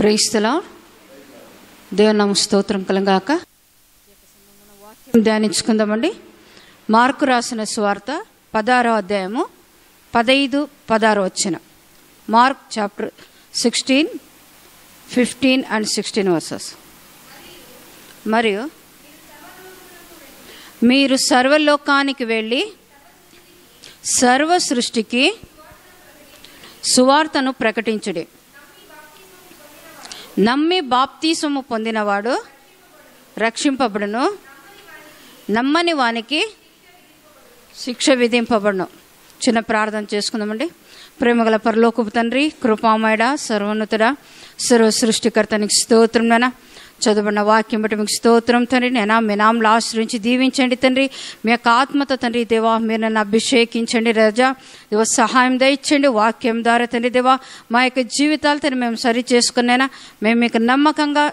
ప్రేస్తులా దేవనామ స్తోత్రం కలంగాక ధ్యానించుకుందామండి మార్కు రాసిన స్వార్త పదారో అధ్యాయము పదైదు పదారో వచ్చిన Mark chapter sixteen fifteen and sixteen verses మరియు మీరు సర్వలోకానికి వెళ్ళి సర్వ సృష్టికి సువార్తను ప్రకటించడే నమ్మి బాప్తీసము పొందినవాడు రక్షింపబడును నమ్మని వానికి శిక్ష విధింపబడును చిన్న ప్రార్థన చేసుకుందామండి ప్రేమగల పరలోకపు తండ్రి కృపామయడ సర్వోన్నతుడ సర్వ సృష్టికర్తనికి స్తోత్రం చదువున్న వాక్యం బట్టి మీకు స్తోత్రం తండ్రి నేను మినాంలు ఆశ్రయించి దీవించండి తండ్రి మీ యొక్క ఆత్మత తండ్రి దేవా మీరు నన్ను అభిషేకించండి రజా దేవ సహాయం దయచండి వాక్యం ద్వారా తండ్రి దేవా మా యొక్క జీవితాలు తను మేము సరి చేసుకునేనా మేము మీకు నమ్మకంగా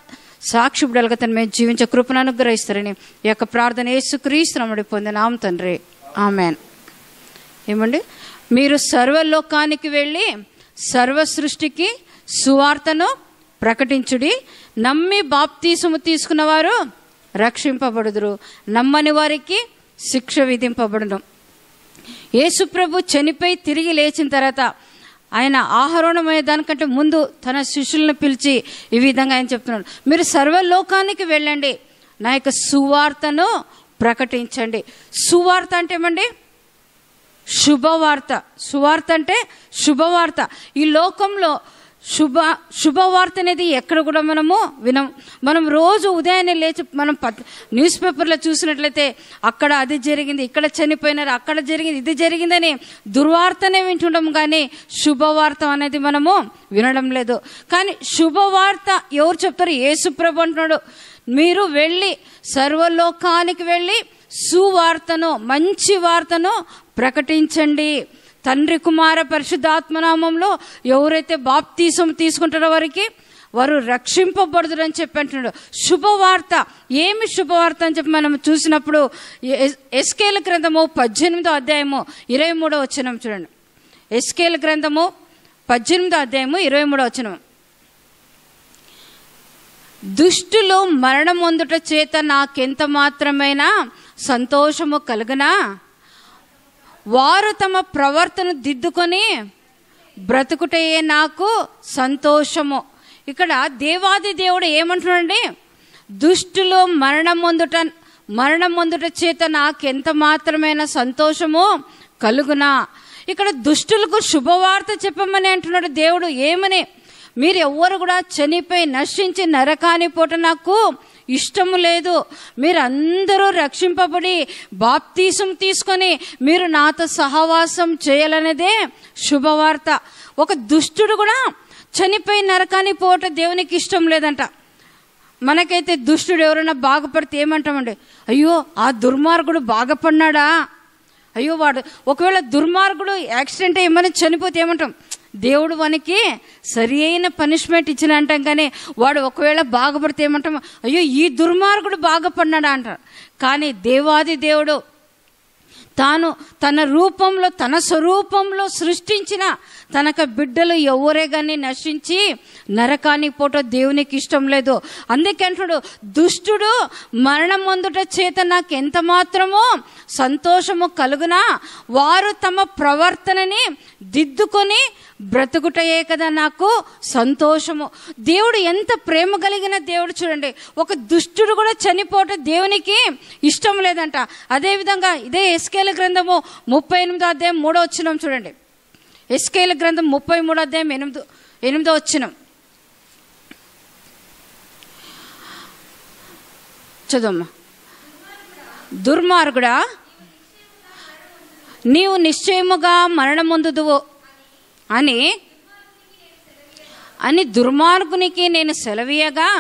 సాక్షి బిడలుగా తను మేము జీవించే కృపను అనుగ్రహిస్తారని ఈ యొక్క ప్రార్థన యేసుక్రీస్తునముడి పొందినాం తండ్రి ఆమెన్ ఏమండి మీరు సర్వలోకానికి వెళ్ళి సర్వ సృష్టికి సువార్తను ప్రకటించుడి నమ్మి బాప్తీసుము తీసుకున్నవారు రక్షింపబడుదురు నమ్మని వారికి శిక్ష విధింపబడును యేసుప్రభు చనిపోయి తిరిగి లేచిన తర్వాత ఆయన ఆహరణమయ్యే దానికంటే ముందు తన శిష్యులను పిలిచి ఈ విధంగా ఆయన చెప్తున్నాడు మీరు సర్వలోకానికి వెళ్ళండి నా యొక్క సువార్తను ప్రకటించండి సువార్త అంటే ఏమండి శుభవార్త సువార్త అంటే శుభవార్త ఈ లోకంలో శుభ శుభవార్త అనేది ఎక్కడ కూడా మనము వినం మనం రోజు ఉదయాన్నే లేచి మనం న్యూస్ పేపర్లో చూసినట్లయితే అక్కడ అది జరిగింది ఇక్కడ చనిపోయినారు అక్కడ జరిగింది ఇది జరిగిందని దుర్వార్తనే వింటుండం కానీ శుభవార్త అనేది మనము వినడం లేదు కానీ శుభవార్త ఎవరు చెప్తారు ఏసుప్రభు అంటున్నాడు మీరు వెళ్ళి సర్వలోకానికి వెళ్ళి సువార్తను మంచి వార్తను ప్రకటించండి తండ్రి కుమార పరిశుద్ధాత్మనామంలో ఎవరైతే బాప్తీసం తీసుకుంటారో వారికి వారు రక్షింపబడుదురని చెప్పి అంటున్నాడు శుభవార్త ఏమి శుభవార్త అని చెప్పి మనం చూసినప్పుడు ఎస్కేల గ్రంథము పద్దెనిమిదో అధ్యాయము ఇరవై మూడో వచనం చూడండి ఎస్కేల గ్రంథము పద్దెనిమిదో అధ్యాయము ఇరవై మూడో వచనం దుష్టులు మరణం చేత నాకెంత మాత్రమైనా సంతోషము కలుగునా వారు తమ ప్రవర్తన దిద్దుకొని బ్రతుకుటయే నాకు సంతోషము ఇక్కడ దేవాది దేవుడు ఏమంటున్నాడండి దుష్టులు మరణం ముందుట మరణం ముందుట చేత నాకెంత మాత్రమైన సంతోషము కలుగునా ఇక్కడ దుష్టులకు శుభవార్త చెప్పమని అంటున్నాడు దేవుడు ఏమని మీరు ఎవ్వరు కూడా చనిపోయి నశించి నరకాని పూట నాకు ఇష్టము లేదు మీరందరూ రక్షింపబడి బాప్తీసం తీసుకొని మీరు నాతో సహవాసం చేయాలనేదే శుభవార్త ఒక దుష్టుడు కూడా చనిపోయి నరకాన్ని పోట దేవునికి ఇష్టం లేదంట మనకైతే దుష్టుడు ఎవరైనా బాగుపడితే ఏమంటామండి అయ్యో ఆ దుర్మార్గుడు బాగపడ్డా అయ్యో వాడు ఒకవేళ దుర్మార్గుడు యాక్సిడెంట్ ఏమైనా చనిపోతే ఏమంటాం దేవుడు మనకి సరి అయిన పనిష్మెంట్ ఇచ్చిన అంటాం కానీ వాడు ఒకవేళ బాగుపడితే ఏమంటాం అయ్యో ఈ దుర్మార్గుడు బాగుపడినాడా అంటారు కానీ దేవాది దేవుడు తాను తన రూపంలో తన స్వరూపంలో సృష్టించిన తనక బిడ్డలు ఎవరే కానీ నశించి నరకానికి పోట దేవునికి ఇష్టం లేదు అందుకంటుడు దుష్టుడు మరణం ముందుట చేత నాకు ఎంత మాత్రమో సంతోషము కలుగునా వారు తమ ప్రవర్తనని దిద్దుకొని బ్రతుకుటయే కదా నాకు సంతోషము దేవుడు ఎంత ప్రేమ కలిగిన దేవుడు చూడండి ఒక దుష్టుడు కూడా చనిపోవటం దేవునికి ఇష్టం లేదంట అదేవిధంగా ఇదే ఎస్కేల గ్రంథము ముప్పై ఎనిమిదో అధ్యాయం మూడో వచ్చినం చూడండి ఎస్కేల గ్రంథం ముప్పై మూడో అధ్యాయం ఎనిమిదో ఎనిమిదో వచ్చినం చదువమ్మా దుర్మార్గుడా నీవు నిశ్చయముగా మరణముందుదువు అని అని దుర్మార్గునికి నేను సెలవీయగా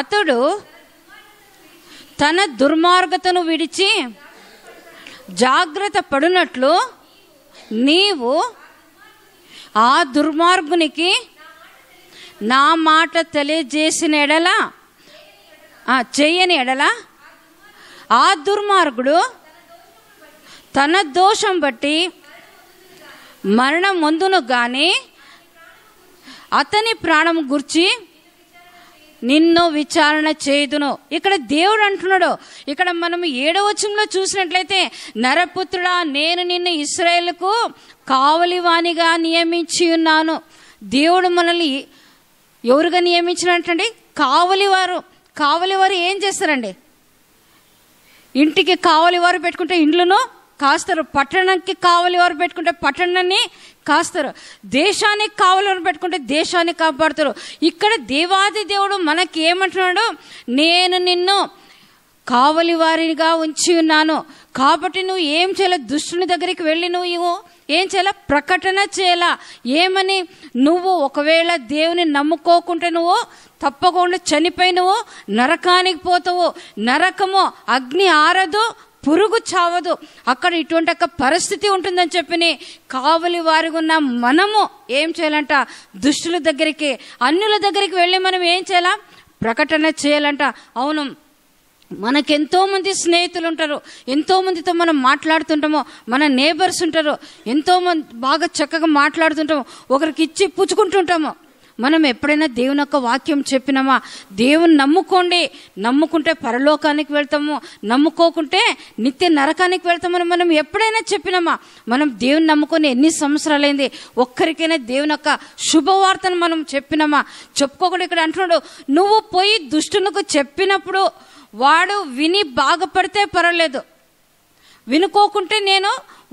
అతడు తన దుర్మార్గతను విడిచి జాగ్రత్త పడినట్లు నీవు ఆ దుర్మార్గునికి నా మాట తెలియజేసిన ఎడలా చేయని ఎడలా ఆ దుర్మార్గుడు తన దోషం బట్టి మరణం ముందును గాని అతని ప్రాణం గుర్చి నిన్ను విచారణ చేయుదును ఇక్కడ దేవుడు అంటున్నాడు ఇక్కడ మనం ఏడవచంలో చూసినట్లయితే నరపుత్రుడా నేను నిన్ను ఇస్రాయేల్కు కావలివాణిగా నియమించి ఉన్నాను దేవుడు మనల్ని ఎవరుగా నియమించినట్టండి కావలివారు కావలివారు ఏం చేస్తారండి ఇంటికి కావలివారు పెట్టుకుంటే ఇండ్లను కాస్తారు పట్టణానికి కావాలి ఎవరు పెట్టుకుంటే పట్టణాన్ని కాస్తారు దేశానికి కావాలి ఎవరు పెట్టుకుంటే దేశాన్ని కాపాడుతారు ఇక్కడ దేవాది దేవుడు మనకి ఏమంటున్నాడు నేను నిన్ను కావలి వారిగా ఉంచి ఉన్నాను కాబట్టి నువ్వు ఏం చేయాలి దుష్టుని దగ్గరికి వెళ్ళి నువ్వు ఏం చేయాల ప్రకటన చేయాల ఏమని నువ్వు ఒకవేళ దేవుని నమ్ముకోకుంటే నువ్వు తప్పకుండా చనిపోయి నువ్వు నరకానికి పోతావు నరకము అగ్ని ఆరదు పురుగు చావదు అక్కడ ఇటువంటి ఒక పరిస్థితి ఉంటుందని చెప్పి కావలి ఉన్న మనము ఏం చేయాలంట దుష్టుల దగ్గరికి అన్యుల దగ్గరికి వెళ్ళి మనం ఏం చేయాలా ప్రకటన చేయాలంట అవును మనకెంతోమంది స్నేహితులు ఉంటారు ఎంతోమందితో మనం మాట్లాడుతుంటాము మన నేబర్స్ ఉంటారు ఎంతోమంది బాగా చక్కగా మాట్లాడుతుంటాము ఒకరికి ఇచ్చి పుచ్చుకుంటుంటాము మనం ఎప్పుడైనా దేవుని యొక్క వాక్యం చెప్పినామా దేవుని నమ్ముకోండి నమ్ముకుంటే పరలోకానికి వెళ్తాము నమ్ముకోకుంటే నిత్య నరకానికి వెళ్తామని మనం ఎప్పుడైనా చెప్పినామా మనం దేవుని నమ్ముకొని ఎన్ని సంవత్సరాలైంది ఒక్కరికైనా దేవుని యొక్క శుభవార్తను మనం చెప్పినామా చెప్పుకోకుండా ఇక్కడ అంటున్నాడు నువ్వు పోయి దుష్టునకు చెప్పినప్పుడు వాడు విని బాగుపడితే పర్వాలేదు వినుకోకుంటే నేను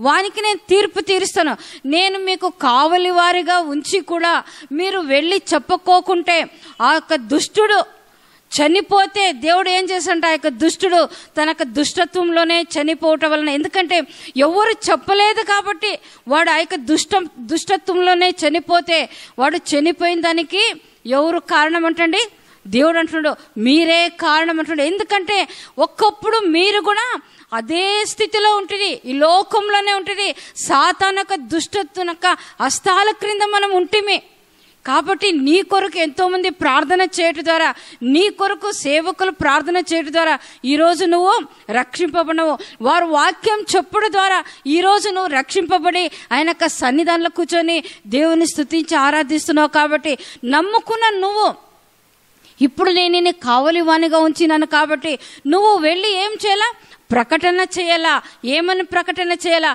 వానికి నేను తీర్పు తీరుస్తాను నేను మీకు కావలి వారిగా ఉంచి కూడా మీరు వెళ్ళి చెప్పుకోకుంటే ఆ యొక్క దుష్టుడు చనిపోతే దేవుడు ఏం చేశాడంటే ఆ యొక్క దుష్టుడు తన యొక్క దుష్టత్వంలోనే చనిపోవటం వలన ఎందుకంటే ఎవరు చెప్పలేదు కాబట్టి వాడు ఆ యొక్క దుష్టం దుష్టత్వంలోనే చనిపోతే వాడు చనిపోయిన దానికి ఎవరు కారణం అంటండి దేవుడు అంటున్నాడు మీరే కారణం అంటున్నాడు ఎందుకంటే ఒక్కప్పుడు మీరు కూడా అదే స్థితిలో ఉంటుంది ఈ లోకంలోనే ఉంటుంది సాతానక దుష్టత్వనక హస్తాల క్రింద మనం ఉంటుమే కాబట్టి నీ కొరకు ఎంతోమంది ప్రార్థన చేయటం ద్వారా నీ కొరకు సేవకులు ప్రార్థన చేయటం ద్వారా ఈరోజు నువ్వు రక్షింపబడవు వారు వాక్యం చెప్పుడు ద్వారా ఈరోజు నువ్వు రక్షింపబడి ఆయన యొక్క సన్నిధానంలో కూర్చొని దేవుని స్థుతించి ఆరాధిస్తున్నావు కాబట్టి నమ్ముకున్న నువ్వు ఇప్పుడు నేను కావలి కావలివాణిగా ఉంచినాను కాబట్టి నువ్వు వెళ్ళి ఏం చేయాలా ప్రకటన చేయాలా ఏమని ప్రకటన చేయాలా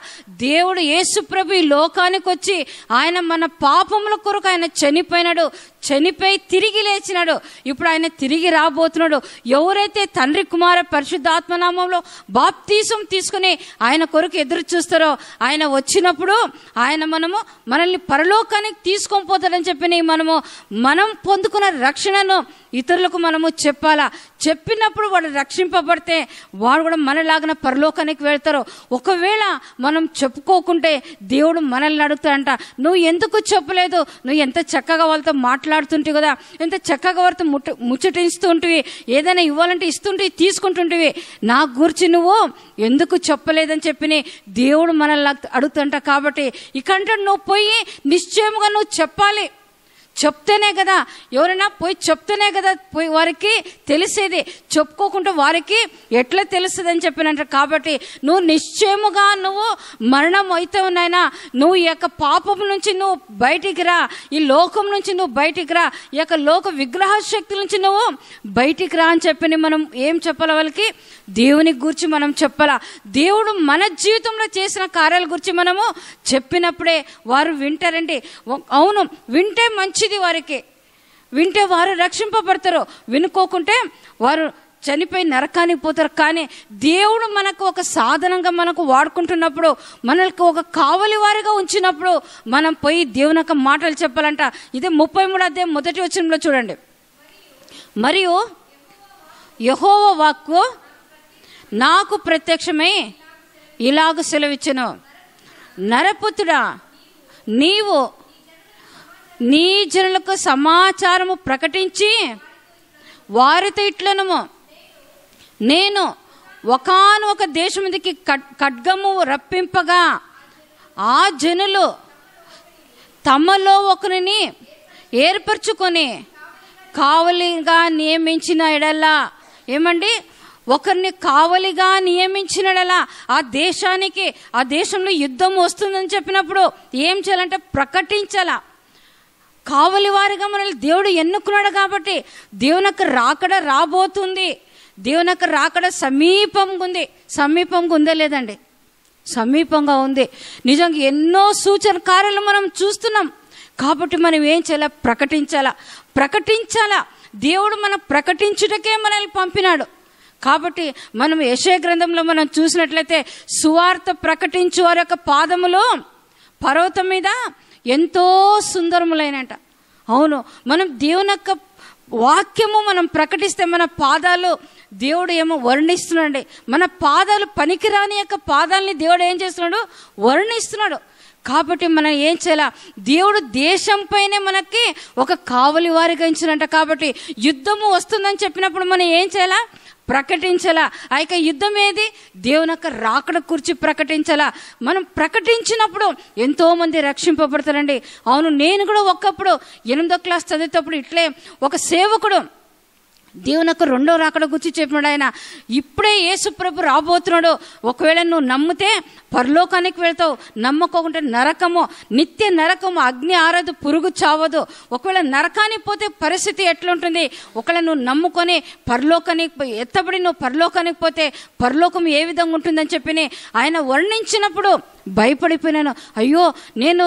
దేవుడు యేసుప్రభు ఈ లోకానికి వచ్చి ఆయన మన పాపముల కొరకు ఆయన చనిపోయినాడు చనిపోయి తిరిగి లేచినాడు ఇప్పుడు ఆయన తిరిగి రాబోతున్నాడు ఎవరైతే తండ్రి కుమార పరిశుద్ధాత్మనామంలో బాప్తీసం తీసుకుని ఆయన కొరకు ఎదురు చూస్తారో ఆయన వచ్చినప్పుడు ఆయన మనము మనల్ని పరలోకానికి తీసుకొని పోతాడని చెప్పి మనము మనం పొందుకున్న రక్షణను ఇతరులకు మనము చెప్పాలా చెప్పినప్పుడు వాడు రక్షింపబడితే వాడు కూడా మనలాగిన పరలోకానికి వెళ్తారు ఒకవేళ మనం చెప్పుకోకుంటే దేవుడు మనల్ని అడుగుతాడంట నువ్వు ఎందుకు చెప్పలేదు నువ్వు ఎంత చక్కగా వాళ్ళతో మాట్లా మాట్లాడుతుంటే కదా ఎంత చక్కగా వారితో ముట్ట ముచ్చటిస్తూ ఉంటివి ఏదైనా ఇవ్వాలంటే ఇస్తుంటే తీసుకుంటుంటివి నా గురించి నువ్వు ఎందుకు చెప్పలేదని చెప్పి దేవుడు మనల్ని అడుగుతుంట కాబట్టి ఇకంటే నువ్వు పోయి నిశ్చయముగా నువ్వు చెప్పాలి చెప్తేనే కదా ఎవరైనా పోయి చెప్తేనే కదా పోయి వారికి తెలిసేది చెప్పుకోకుండా వారికి ఎట్లా తెలుస్తుంది అని చెప్పినంట కాబట్టి నువ్వు నిశ్చయముగా నువ్వు మరణం అయితే ఉన్నాయినా నువ్వు ఈ యొక్క పాపం నుంచి నువ్వు బయటికి రా ఈ లోకం నుంచి నువ్వు బయటికి రా ఈ యొక్క లోక విగ్రహ శక్తుల నుంచి నువ్వు బయటికి రా అని చెప్పి మనం ఏం చెప్పాల వాళ్ళకి దేవుని గురించి మనం చెప్పాలా దేవుడు మన జీవితంలో చేసిన కార్యాల గురించి మనము చెప్పినప్పుడే వారు వింటారండి అవును వింటే మంచి మంచిది వారికి వింటే వారు రక్షింపబడతారు వినుకోకుంటే వారు చనిపోయి నరకానికి పోతారు కానీ దేవుడు మనకు ఒక సాధనంగా మనకు వాడుకుంటున్నప్పుడు మనకు ఒక కావలి వారిగా ఉంచినప్పుడు మనం పోయి దేవుని యొక్క మాటలు చెప్పాలంట ఇదే ముప్పై మూడు అదే మొదటి వచనంలో చూడండి మరియు యహోవ వాక్కు నాకు ప్రత్యక్షమై ఇలాగ సెలవిచ్చను నరపుత్రుడా నీవు నీ జనులకు సమాచారము ప్రకటించి వారితో ఇట్లను నేను ఒకనొక దేశముదికి ఖడ్గము రప్పింపగా ఆ జనులు తమలో ఒకరిని ఏర్పరచుకొని కావలిగా నియమించిన ఎడలా ఏమండి ఒకరిని కావలిగా ఎడలా ఆ దేశానికి ఆ దేశంలో యుద్ధం వస్తుందని చెప్పినప్పుడు ఏం చేయాలంటే ప్రకటించాలా కావలి వారిగా మనల్ని దేవుడు ఎన్నుకున్నాడు కాబట్టి దేవునకు రాకడ రాబోతుంది దేవునకు రాకడ సమీపం ఉంది సమీపంగా ఉందా లేదండి సమీపంగా ఉంది నిజంగా ఎన్నో సూచన కార్యాలు మనం చూస్తున్నాం కాబట్టి మనం ఏం చేయాలా ప్రకటించాలా ప్రకటించాలా దేవుడు మనం ప్రకటించుటకే మనల్ని పంపినాడు కాబట్టి మనం యశయ గ్రంథంలో మనం చూసినట్లయితే సువార్త ప్రకటించు వారి యొక్క పాదములు పర్వతం మీద ఎంతో సుందరములైనట అవును మనం దేవుని యొక్క వాక్యము మనం ప్రకటిస్తే మన పాదాలు దేవుడు ఏమో వర్ణిస్తున్నాడు మన పాదాలు పనికిరాని యొక్క పాదాలని దేవుడు ఏం చేస్తున్నాడు వర్ణిస్తున్నాడు కాబట్టి మనం ఏం చేయాల దేవుడు దేశంపైనే మనకి ఒక కావలి వారిగా ఇచ్చినట్ట కాబట్టి యుద్ధము వస్తుందని చెప్పినప్పుడు మనం ఏం చేయాలా ప్రకటించలా ఆ యొక్క యుద్ధం ఏది దేవుని యొక్క రాకడ కూర్చి ప్రకటించలా మనం ప్రకటించినప్పుడు ఎంతోమంది రక్షింపబడతారండి అవును నేను కూడా ఒకప్పుడు ఎనిమిదో క్లాస్ చదివేటప్పుడు ఇట్లే ఒక సేవకుడు దేవునకు రెండో రాకడ గుర్చి చెప్పినాడు ఆయన ఇప్పుడే యేసుప్రభు రాబోతున్నాడు ఒకవేళ నువ్వు నమ్మితే పరలోకానికి వెళ్తావు నమ్మకోకుంటే నరకము నిత్య నరకము అగ్ని ఆరదు పురుగు చావదు ఒకవేళ నరకానికి పోతే పరిస్థితి ఎట్లుంటుంది ఒకవేళ నువ్వు నమ్ముకొని పరలోకానికి ఎత్తబడి నువ్వు పరలోకానికి పోతే పరలోకం ఏ విధంగా ఉంటుందని చెప్పి ఆయన వర్ణించినప్పుడు భయపడిపోయినాను అయ్యో నేను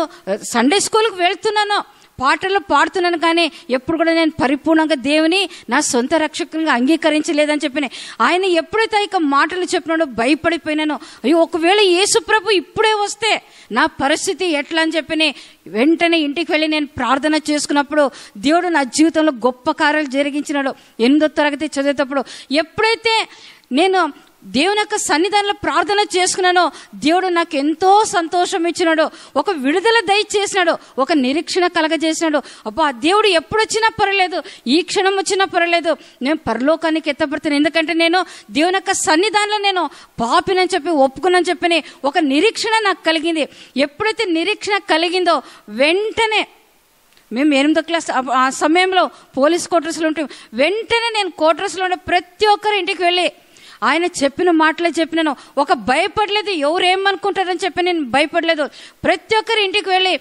సండే స్కూల్కి వెళ్తున్నాను పాటలు పాడుతున్నాను కానీ ఎప్పుడు కూడా నేను పరిపూర్ణంగా దేవుని నా సొంత రక్షకునిగా అంగీకరించలేదని చెప్పిన ఆయన ఎప్పుడైతే ఇక మాటలు చెప్పినాడో భయపడిపోయినాను అయ్యో ఒకవేళ యేసుప్రభు ఇప్పుడే వస్తే నా పరిస్థితి ఎట్లా అని చెప్పిన వెంటనే ఇంటికి వెళ్ళి నేను ప్రార్థన చేసుకున్నప్పుడు దేవుడు నా జీవితంలో గొప్ప కార్యాలు జరిగించినాడు ఎనిమిదో తరగతి చదివేటప్పుడు ఎప్పుడైతే నేను దేవుని యొక్క సన్నిధానంలో ప్రార్థన చేసుకున్నానో దేవుడు నాకు ఎంతో సంతోషం ఇచ్చినాడు ఒక విడుదల దయచేసినాడు ఒక నిరీక్షణ కలగజేసినాడు అబ్బా దేవుడు ఎప్పుడు వచ్చినా పర్వాలేదు ఈ క్షణం వచ్చినా పర్వాలేదు నేను పరలోకానికి ఎత్తపడుతున్నాను ఎందుకంటే నేను దేవుని యొక్క సన్నిధానంలో నేను పాపినని చెప్పి ఒప్పుకున్నాను చెప్పని ఒక నిరీక్షణ నాకు కలిగింది ఎప్పుడైతే నిరీక్షణ కలిగిందో వెంటనే మేము ఎనిమిదో క్లాస్ ఆ సమయంలో పోలీస్ క్వార్టర్స్లో ఉంటాం వెంటనే నేను క్వార్టర్స్లో ఉండే ప్రతి ఒక్కరి ఇంటికి వెళ్ళి ఆయన చెప్పిన మాటలే చెప్పినాను ఒక భయపడలేదు ఎవరు ఏమనుకుంటారని చెప్పి నేను భయపడలేదు ప్రతి ఒక్కరి ఇంటికి వెళ్ళి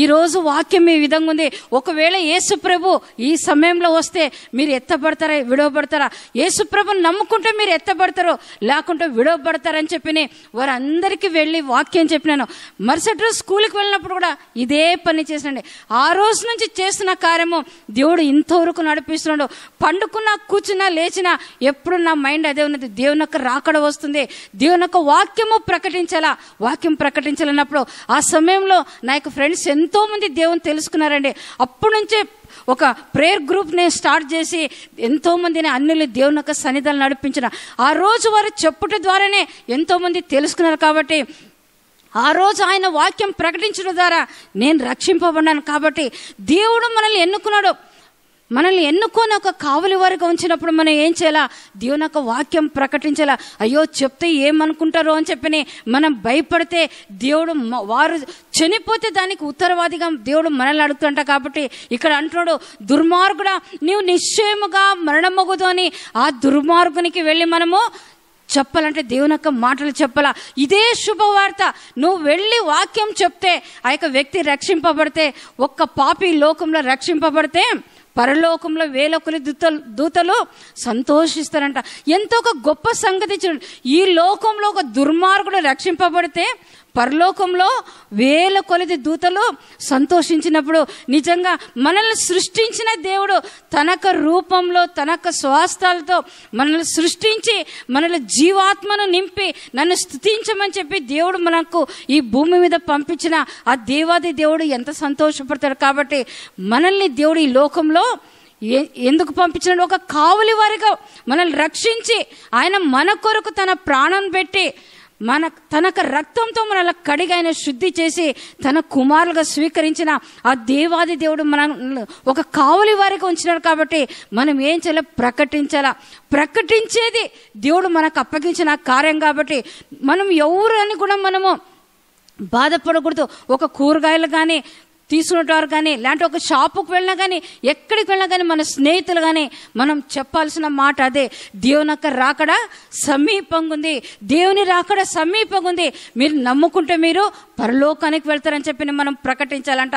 ఈరోజు వాక్యం ఈ విధంగా ఉంది ఒకవేళ యేసుప్రభు ఈ సమయంలో వస్తే మీరు ఎత్తబడతారా విడవబడతారా యేసుప్రభుని నమ్ముకుంటే మీరు ఎత్తబడతారు లేకుంటే విడవబడతారని చెప్పి వారందరికీ వెళ్ళి వాక్యం చెప్పినాను మరుసటి రోజు స్కూల్కి వెళ్ళినప్పుడు కూడా ఇదే పని చేసినండి ఆ రోజు నుంచి చేస్తున్న కార్యము దేవుడు ఇంతవరకు నడిపిస్తున్నాడు పండుకున్నా కూర్చున్నా లేచినా ఎప్పుడు నా మైండ్ అదే ఉన్నది దేవుని యొక్క రాకడ వస్తుంది దేవుని యొక్క వాక్యము ప్రకటించాలా వాక్యం ప్రకటించాలన్నప్పుడు ఆ సమయంలో నా యొక్క ఫ్రెండ్స్ ఎంతోమంది దేవుని తెలుసుకున్నారండి అప్పటి నుంచే ఒక ప్రేయర్ గ్రూప్ని స్టార్ట్ చేసి ఎంతోమందిని అన్నిలు దేవుని యొక్క సన్నిధాలు నడిపించిన ఆ రోజు వారు చెప్పుట ద్వారానే ఎంతోమంది తెలుసుకున్నారు కాబట్టి ఆ రోజు ఆయన వాక్యం ప్రకటించడం ద్వారా నేను రక్షింపబడ్డాను కాబట్టి దేవుడు మనల్ని ఎన్నుకున్నాడు మనల్ని ఎన్నుకొని ఒక కావలి వరకు ఉంచినప్పుడు మనం ఏం చేయాలా దేవుని యొక్క వాక్యం ప్రకటించాలా అయ్యో చెప్తే ఏమనుకుంటారో అని చెప్పి మనం భయపడితే దేవుడు వారు చనిపోతే దానికి ఉత్తరవాదిగా దేవుడు మనల్ని అడుగుతుంట కాబట్టి ఇక్కడ అంటున్నాడు దుర్మార్గుడ నీవు నిశ్చయముగా మరణమగుదు అని ఆ దుర్మార్గునికి వెళ్ళి మనము చెప్పాలంటే దేవుని యొక్క మాటలు చెప్పాలా ఇదే శుభవార్త నువ్వు వెళ్ళి వాక్యం చెప్తే ఆ యొక్క వ్యక్తి రక్షింపబడితే ఒక్క పాపి లోకంలో రక్షింపబడితే పరలోకంలో వేల దూత దూతలు సంతోషిస్తారంట ఎంతో ఒక గొప్ప సంగతి చూడండి ఈ లోకంలో ఒక దుర్మార్గుడు రక్షింపబడితే పరలోకంలో వేల కొలది దూతలు సంతోషించినప్పుడు నిజంగా మనల్ని సృష్టించిన దేవుడు తనక రూపంలో తనక స్వాస్థాలతో మనల్ని సృష్టించి మనల్ని జీవాత్మను నింపి నన్ను స్థుతించమని చెప్పి దేవుడు మనకు ఈ భూమి మీద పంపించిన ఆ దేవాది దేవుడు ఎంత సంతోషపడతాడు కాబట్టి మనల్ని దేవుడు ఈ లోకంలో ఎందుకు పంపించిన ఒక కావలి వారిగా మనల్ని రక్షించి ఆయన మన కొరకు తన ప్రాణం పెట్టి మన తనకు రక్తంతో మనల్ని కడిగైన శుద్ధి చేసి తన కుమారులుగా స్వీకరించిన ఆ దేవాది దేవుడు మన ఒక కావలి వారికి ఉంచినాడు కాబట్టి మనం ఏం చేయాలి ప్రకటించాలా ప్రకటించేది దేవుడు మనకు అప్పగించిన కార్యం కాబట్టి మనం ఎవరు అని కూడా మనము బాధపడకూడదు ఒక కూరగాయలు కానీ తీసుకున్నవారు కానీ లేదంటే ఒక షాపుకు వెళ్ళినా కానీ ఎక్కడికి వెళ్ళినా కానీ మన స్నేహితులు కానీ మనం చెప్పాల్సిన మాట అదే దేవుని యొక్క రాకడా సమీపంగా ఉంది దేవుని రాకడ సమీపంగా ఉంది మీరు నమ్ముకుంటే మీరు పరలోకానికి వెళ్తారని చెప్పి మనం ప్రకటించాలంట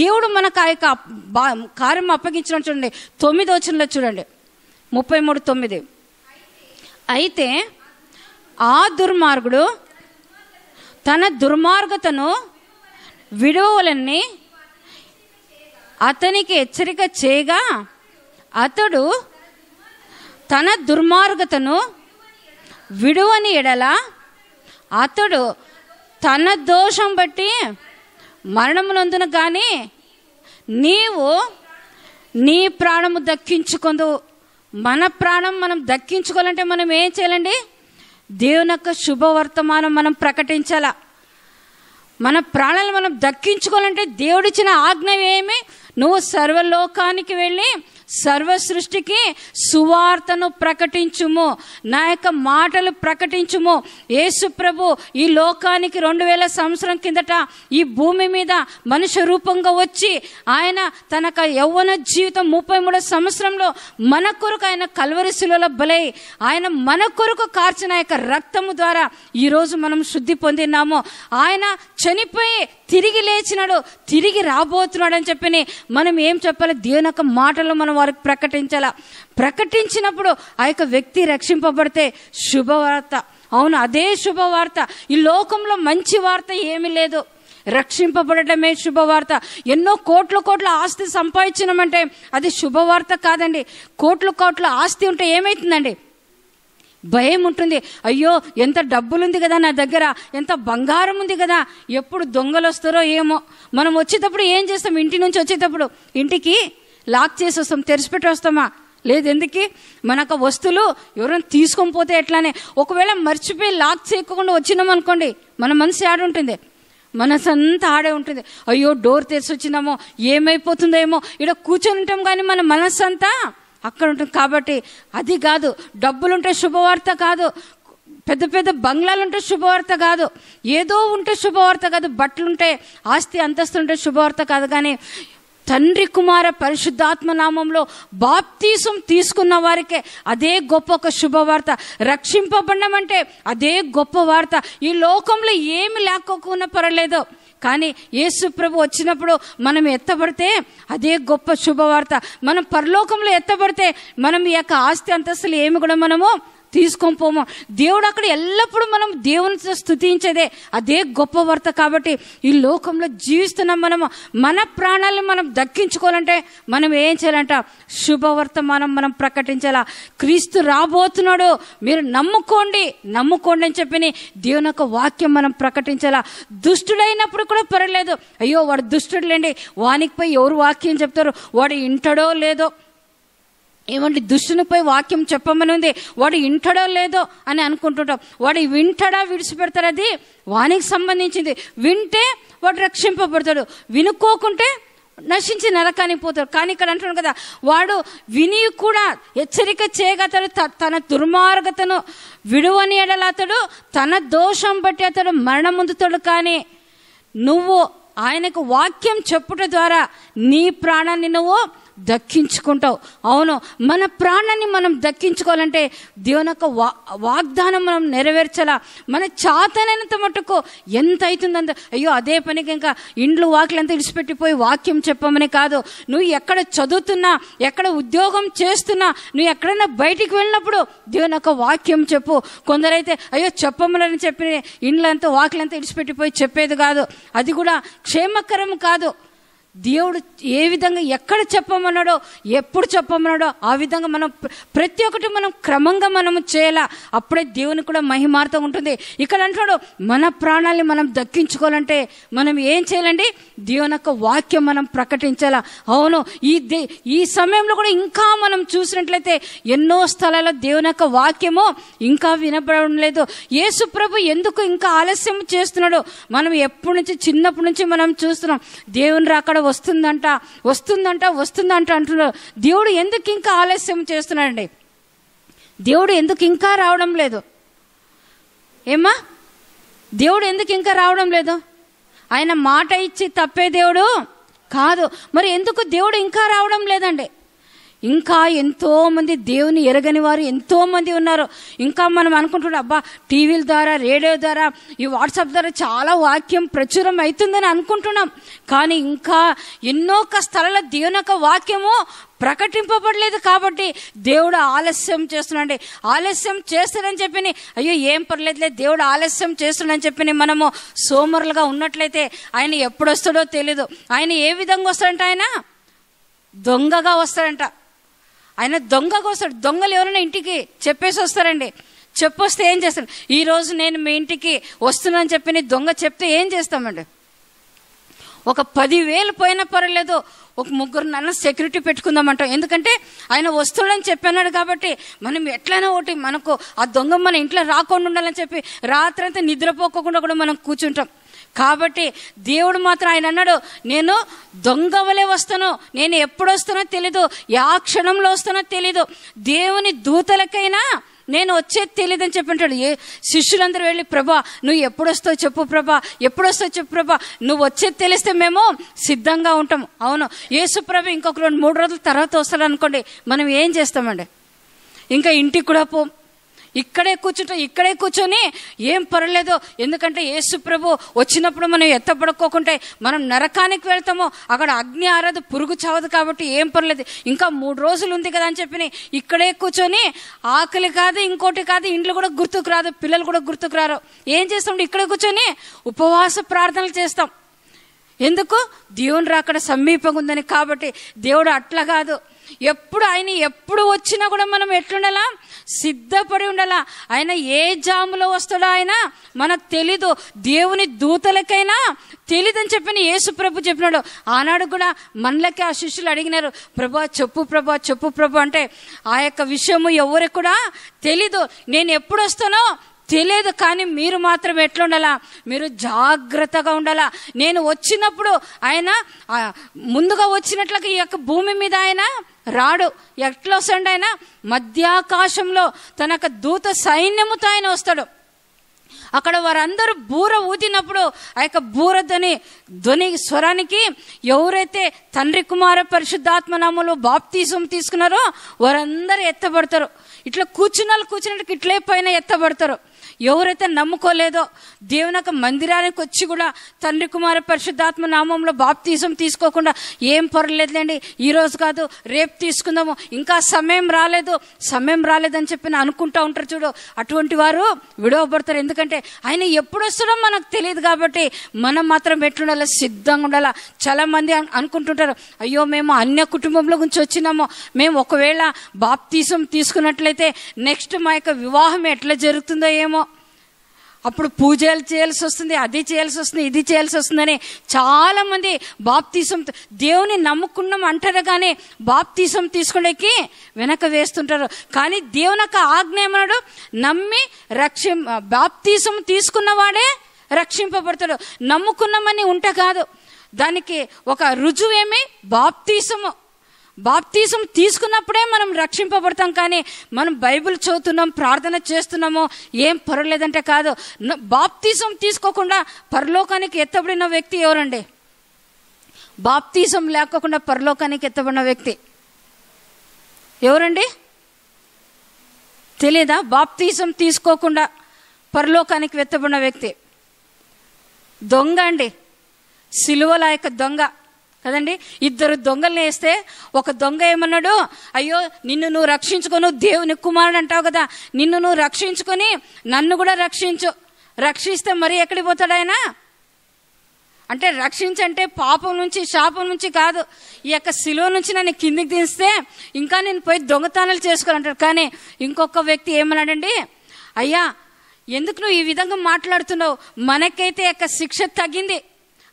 దేవుడు మనకు ఆ యొక్క కార్యం అప్పగించిన చూడండి తొమ్మిది వచ్చినలో చూడండి ముప్పై మూడు తొమ్మిది అయితే ఆ దుర్మార్గుడు తన దుర్మార్గతను విడవలన్నీ అతనికి హెచ్చరిక చేయగా అతడు తన దుర్మార్గతను విడువని ఎడల అతడు తన దోషం బట్టి మరణమునందున కానీ నీవు నీ ప్రాణము దక్కించుకుందు మన ప్రాణం మనం దక్కించుకోవాలంటే మనం ఏం చేయాలండి దేవుని యొక్క శుభవర్తమానం మనం ప్రకటించాలా మన ప్రాణాలు మనం దక్కించుకోవాలంటే దేవుడిచ్చిన ఆజ్ఞ ఏమి నువ్వు సర్వలోకానికి వెళ్ళి సర్వ సృష్టికి సువార్తను ప్రకటించుము నా యొక్క మాటలు ప్రకటించుము యేసు ప్రభు ఈ లోకానికి రెండు వేల సంవత్సరం కిందట ఈ భూమి మీద మనుష్య రూపంగా వచ్చి ఆయన తన యవ్వన జీవితం ముప్పై మూడో సంవత్సరంలో మన కొరకు ఆయన కల్వరి బలై ఆయన మన కొరకు కార్చిన యొక్క రక్తము ద్వారా ఈరోజు మనం శుద్ధి పొందినాము ఆయన చనిపోయి తిరిగి లేచినాడు తిరిగి రాబోతున్నాడు అని చెప్పి మనం ఏం చెప్పాలి దేవుని యొక్క మాటలు మనం వారికి ప్రకటించాలా ప్రకటించినప్పుడు ఆ యొక్క వ్యక్తి రక్షింపబడితే శుభవార్త అవును అదే శుభవార్త ఈ లోకంలో మంచి వార్త ఏమీ లేదు రక్షింపబడటమే శుభవార్త ఎన్నో కోట్ల కోట్ల ఆస్తి సంపాదించినమంటే అది శుభవార్త కాదండి కోట్ల కోట్ల ఆస్తి ఉంటే ఏమవుతుందండి భయం ఉంటుంది అయ్యో ఎంత డబ్బులుంది కదా నా దగ్గర ఎంత బంగారం ఉంది కదా ఎప్పుడు దొంగలు వస్తారో ఏమో మనం వచ్చేటప్పుడు ఏం చేస్తాం ఇంటి నుంచి వచ్చేటప్పుడు ఇంటికి లాక్ చేసి వస్తాం తెరిచిపెట్టి వస్తామా లేదు ఎందుకు మనకు వస్తువులు ఎవరైనా తీసుకొని పోతే ఎట్లానే ఒకవేళ మర్చిపోయి లాక్ చేయకుండా వచ్చినాం అనుకోండి మన మనసు ఆడ ఉంటుంది మనసు అంతా ఆడే ఉంటుంది అయ్యో డోర్ తెరిచి వచ్చినామో ఏమైపోతుందేమో ఇక్కడ కూర్చొని ఉంటాం కానీ మన మనస్సు అంతా అక్కడ ఉంటుంది కాబట్టి అది కాదు డబ్బులుంటే శుభవార్త కాదు పెద్ద పెద్ద బంగ్లాలు ఉంటే శుభవార్త కాదు ఏదో ఉంటే శుభవార్త కాదు బట్టలుంటే ఆస్తి ఉంటే శుభవార్త కాదు కానీ తండ్రి కుమార పరిశుద్ధాత్మ నామంలో బాప్తీసం తీసుకున్న వారికే అదే గొప్ప ఒక శుభవార్త రక్షింపబడమంటే అదే గొప్ప వార్త ఈ లోకంలో ఏమి లేకోకుండా పర్వాలేదు కానీ యేసు ప్రభు వచ్చినప్పుడు మనం ఎత్తబడితే అదే గొప్ప శుభవార్త మనం పరలోకంలో ఎత్తబడితే మనం ఈ యొక్క ఆస్తి అంతస్తులు ఏమి కూడా మనము తీసుకొని పోము దేవుడు అక్కడ ఎల్లప్పుడూ మనం దేవుని స్థుతించేదే అదే గొప్ప వార్త కాబట్టి ఈ లోకంలో జీవిస్తున్నాం మనము మన ప్రాణాలను మనం దక్కించుకోవాలంటే మనం ఏం చేయాలంట శుభవార్త మనం మనం ప్రకటించాలా క్రీస్తు రాబోతున్నాడు మీరు నమ్ముకోండి నమ్ముకోండి అని చెప్పి దేవుని యొక్క వాక్యం మనం ప్రకటించాలా దుష్టుడైనప్పుడు కూడా పర్వాలేదు అయ్యో వాడు దుష్టుడు లేండి వానికి పోయి ఎవరు వాక్యం చెప్తారు వాడు ఇంటడో లేదో ఏమంటే దుష్టునిపై వాక్యం చెప్పమని ఉంది వాడు వింటాడో లేదో అని అనుకుంటుంటాం వాడు వింటాడా విడిచిపెడతాడు అది వానికి సంబంధించింది వింటే వాడు రక్షింపబడతాడు వినుక్కోకుంటే నశించి నరకానికి పోతాడు కానీ ఇక్కడ అంటున్నాడు కదా వాడు విని కూడా హెచ్చరిక చేయగతడు తన దుర్మార్గతను విడువని ఎడలతడు తన దోషం బట్టి అతడు మరణం ముందుతాడు కానీ నువ్వు ఆయనకు వాక్యం చెప్పుట ద్వారా నీ ప్రాణాన్ని నువ్వు దక్కించుకుంటావు అవును మన ప్రాణాన్ని మనం దక్కించుకోవాలంటే దేవుని యొక్క వా వాగ్దానం మనం నెరవేర్చాలా మన చాతనంత మటుకు ఎంత అవుతుందంత అయ్యో అదే పనికి ఇంకా ఇండ్లు వాకిలంతా ఇడిచిపెట్టిపోయి వాక్యం చెప్పమని కాదు నువ్వు ఎక్కడ చదువుతున్నా ఎక్కడ ఉద్యోగం చేస్తున్నా నువ్వు ఎక్కడైనా బయటికి వెళ్ళినప్పుడు దేవుని యొక్క వాక్యం చెప్పు కొందరైతే అయ్యో చెప్పమని చెప్పి ఇండ్లంతా వాకిలంతా ఇడిచిపెట్టిపోయి చెప్పేది కాదు అది కూడా క్షేమకరం కాదు దేవుడు ఏ విధంగా ఎక్కడ చెప్పమన్నాడో ఎప్పుడు చెప్పమన్నాడో ఆ విధంగా మనం ప్రతి ఒక్కటి మనం క్రమంగా మనం చేయాలా అప్పుడే దేవుని కూడా మహిమార్థం ఉంటుంది ఇక్కడ అంటున్నాడు మన ప్రాణాల్ని మనం దక్కించుకోవాలంటే మనం ఏం చేయాలండి దేవుని యొక్క వాక్యం మనం ప్రకటించాలా అవును ఈ దే ఈ సమయంలో కూడా ఇంకా మనం చూసినట్లయితే ఎన్నో స్థలాల్లో దేవుని యొక్క వాక్యము ఇంకా వినపడడం లేదు యేసు ప్రభు ఎందుకు ఇంకా ఆలస్యం చేస్తున్నాడు మనం ఎప్పటి నుంచి చిన్నప్పటి నుంచి మనం చూస్తున్నాం దేవుని రాకడం వస్తుందంట వస్తుందంట వస్తుందంట అంటున్నారు దేవుడు ఎందుకు ఇంకా ఆలస్యం చేస్తున్నాడండి దేవుడు ఎందుకు ఇంకా రావడం లేదు ఏమ్మా దేవుడు ఎందుకు ఇంకా రావడం లేదు ఆయన మాట ఇచ్చి తప్పే దేవుడు కాదు మరి ఎందుకు దేవుడు ఇంకా రావడం లేదండి ఇంకా ఎంతోమంది దేవుని ఎరగని వారు ఎంతోమంది ఉన్నారు ఇంకా మనం అనుకుంటున్నాం అబ్బా టీవీల ద్వారా రేడియో ద్వారా ఈ వాట్సాప్ ద్వారా చాలా వాక్యం ప్రచురం అవుతుందని అనుకుంటున్నాం కానీ ఇంకా ఎన్నో స్థలాల దేవుని యొక్క వాక్యము ప్రకటింపబడలేదు కాబట్టి దేవుడు ఆలస్యం చేస్తున్నాడు ఆలస్యం చేస్తాడని చెప్పి అయ్యో ఏం పర్లేదులే దేవుడు ఆలస్యం చేస్తున్నాడని చెప్పి మనము సోమరులుగా ఉన్నట్లయితే ఆయన ఎప్పుడొస్తాడో తెలీదు ఆయన ఏ విధంగా వస్తాడంట ఆయన దొంగగా వస్తాడంట ఆయన దొంగకు వస్తాడు దొంగలు ఎవరైనా ఇంటికి చెప్పేసి వస్తారండి చెప్పొస్తే ఏం చేస్తాడు ఈరోజు నేను మీ ఇంటికి వస్తున్నాను చెప్పి నీ దొంగ చెప్తే ఏం చేస్తామండి ఒక పదివేలు పోయినా పర్వాలేదు ఒక ముగ్గురు నన్న సెక్యూరిటీ పెట్టుకుందామంటాం ఎందుకంటే ఆయన వస్తుడని చెప్పన్నాడు కాబట్టి మనం ఎట్లైనా ఒకటి మనకు ఆ దొంగ మన ఇంట్లో రాకుండా ఉండాలని చెప్పి రాత్రంతా నిద్రపోకుండా కూడా మనం కూర్చుంటాం కాబట్టి దేవుడు మాత్రం ఆయన అన్నాడు నేను దొంగవలే వస్తాను నేను ఎప్పుడు వస్తానో తెలీదు యా క్షణంలో వస్తానో తెలీదు దేవుని దూతలకైనా నేను వచ్చేది అని చెప్పింటాడు ఏ శిష్యులందరూ వెళ్ళి ప్రభా నువ్వు ఎప్పుడొస్తావు చెప్పు ప్రభా ఎప్పుడొస్తావు చెప్పు ప్రభా నువ్వు వచ్చేది తెలిస్తే మేము సిద్ధంగా ఉంటాం అవును ఏసుప్రభ ఇంకొక రెండు మూడు రోజుల తర్వాత వస్తాడు అనుకోండి మనం ఏం చేస్తామండి ఇంకా ఇంటికి కూడా పో ఇక్కడే కూర్చుంటే ఇక్కడే కూర్చొని ఏం పర్లేదు ఎందుకంటే యేసు ప్రభు వచ్చినప్పుడు మనం ఎత్తపడుకోకుంటే మనం నరకానికి వెళ్తామో అక్కడ అగ్ని ఆరదు పురుగు చావదు కాబట్టి ఏం పర్లేదు ఇంకా మూడు రోజులు ఉంది కదా అని చెప్పి ఇక్కడే కూర్చొని ఆకలి కాదు ఇంకోటి కాదు ఇండ్లు కూడా గుర్తుకు రాదు పిల్లలు కూడా గుర్తుకు రారు ఏం చేస్తాం ఇక్కడే కూర్చొని ఉపవాస ప్రార్థనలు చేస్తాం ఎందుకు దేవుని రాకడ సమీపంగా ఉందని కాబట్టి దేవుడు అట్లా కాదు ఎప్పుడు ఆయన ఎప్పుడు వచ్చినా కూడా మనం ఎట్లుండలా సిద్ధపడి ఉండాల ఆయన ఏ జాములో వస్తాడో ఆయన మనకు తెలీదు దేవుని దూతలకైనా తెలీదని చెప్పిన యేసు ప్రభు చెప్పినాడు ఆనాడు కూడా మనలకి ఆ శిష్యులు అడిగినారు ప్రభా చెప్పు ప్రభా చెప్పు ప్రభు అంటే ఆ యొక్క విషయము ఎవరికి కూడా తెలీదు నేను ఎప్పుడు వస్తానో తెలియదు కానీ మీరు మాత్రం ఉండాలా మీరు జాగ్రత్తగా ఉండాలా నేను వచ్చినప్పుడు ఆయన ముందుగా వచ్చినట్లకి ఈ యొక్క భూమి మీద ఆయన రాడు ఎట్లా వస్తాడు ఆయన మధ్యాకాశంలో తన దూత సైన్యముతో ఆయన వస్తాడు అక్కడ వారందరూ బూర ఊదినప్పుడు ఆ యొక్క బూర ధ్వని ధ్వని స్వరానికి ఎవరైతే తండ్రి కుమార పరిశుద్ధాత్మ నామంలో బాప్తీసం తీసుకున్నారో వారందరూ ఎత్తబడతారు ఇట్లా కూర్చున్నాళ్ళు కూర్చున్నట్టుకి ఇట్లే పైన ఎత్తబడతారు ఎవరైతే నమ్ముకోలేదో దేవుని యొక్క మందిరానికి వచ్చి కూడా తండ్రి కుమార పరిశుద్ధాత్మ నామంలో బాప్తీసం తీసుకోకుండా ఏం పర్లేదులేండి ఈరోజు కాదు రేపు తీసుకుందాము ఇంకా సమయం రాలేదు సమయం రాలేదని చెప్పి అనుకుంటా ఉంటారు చూడు అటువంటి వారు విడవబడతారు ఎందుకంటే ఆయన ఎప్పుడు వస్తుందో మనకు తెలియదు కాబట్టి మనం మాత్రం ఎట్లుండాలి సిద్ధంగా ఉండాలి చాలా మంది అనుకుంటుంటారు అయ్యో మేము అన్య కుటుంబంలో గురించి వచ్చినాము మేము ఒకవేళ బాప్తీసం తీసుకున్నట్లయితే నెక్స్ట్ మా యొక్క వివాహం ఎట్లా జరుగుతుందో ఏమో అప్పుడు పూజలు చేయాల్సి వస్తుంది అది చేయాల్సి వస్తుంది ఇది చేయాల్సి వస్తుందని చాలామంది బాప్తీసం దేవుని నమ్ముకున్నాం అంటారు కానీ బాప్తీసం తీసుకునేకి వెనక వేస్తుంటారు కానీ దేవుని యొక్క ఆజ్ఞ ఏమన్నాడు నమ్మి రక్షి బాప్తీసం తీసుకున్నవాడే రక్షింపబడతాడు నమ్ముకున్నామని ఉంట కాదు దానికి ఒక రుజువేమి బాప్తీసము బాప్తీసం తీసుకున్నప్పుడే మనం రక్షింపబడతాం కానీ మనం బైబిల్ చదువుతున్నాం ప్రార్థన చేస్తున్నాము ఏం పర్వాలేదంటే కాదు బాప్తీసం తీసుకోకుండా పరలోకానికి ఎత్తబడిన వ్యక్తి ఎవరండి బాప్తీసం లేకోకుండా పరలోకానికి ఎత్తబడిన వ్యక్తి ఎవరండి తెలియదా బాప్తీసం తీసుకోకుండా పరలోకానికి ఎత్తబడిన వ్యక్తి దొంగ అండి సిలువల యొక్క దొంగ కదండి ఇద్దరు దొంగలు వేస్తే ఒక దొంగ ఏమన్నాడు అయ్యో నిన్ను నువ్వు రక్షించుకొని దేవుని కుమారుడు అంటావు కదా నిన్ను నువ్వు రక్షించుకొని నన్ను కూడా రక్షించు రక్షిస్తే మరీ ఎక్కడికి పోతాడు ఆయన అంటే రక్షించంటే పాపం నుంచి శాపం నుంచి కాదు ఈ యొక్క శిలువ నుంచి నన్ను కిందికి దిస్తే ఇంకా నేను పోయి దొంగతనాలు అంటాడు కానీ ఇంకొక వ్యక్తి ఏమన్నాడండి అయ్యా ఎందుకు నువ్వు ఈ విధంగా మాట్లాడుతున్నావు మనకైతే యొక్క శిక్ష తగ్గింది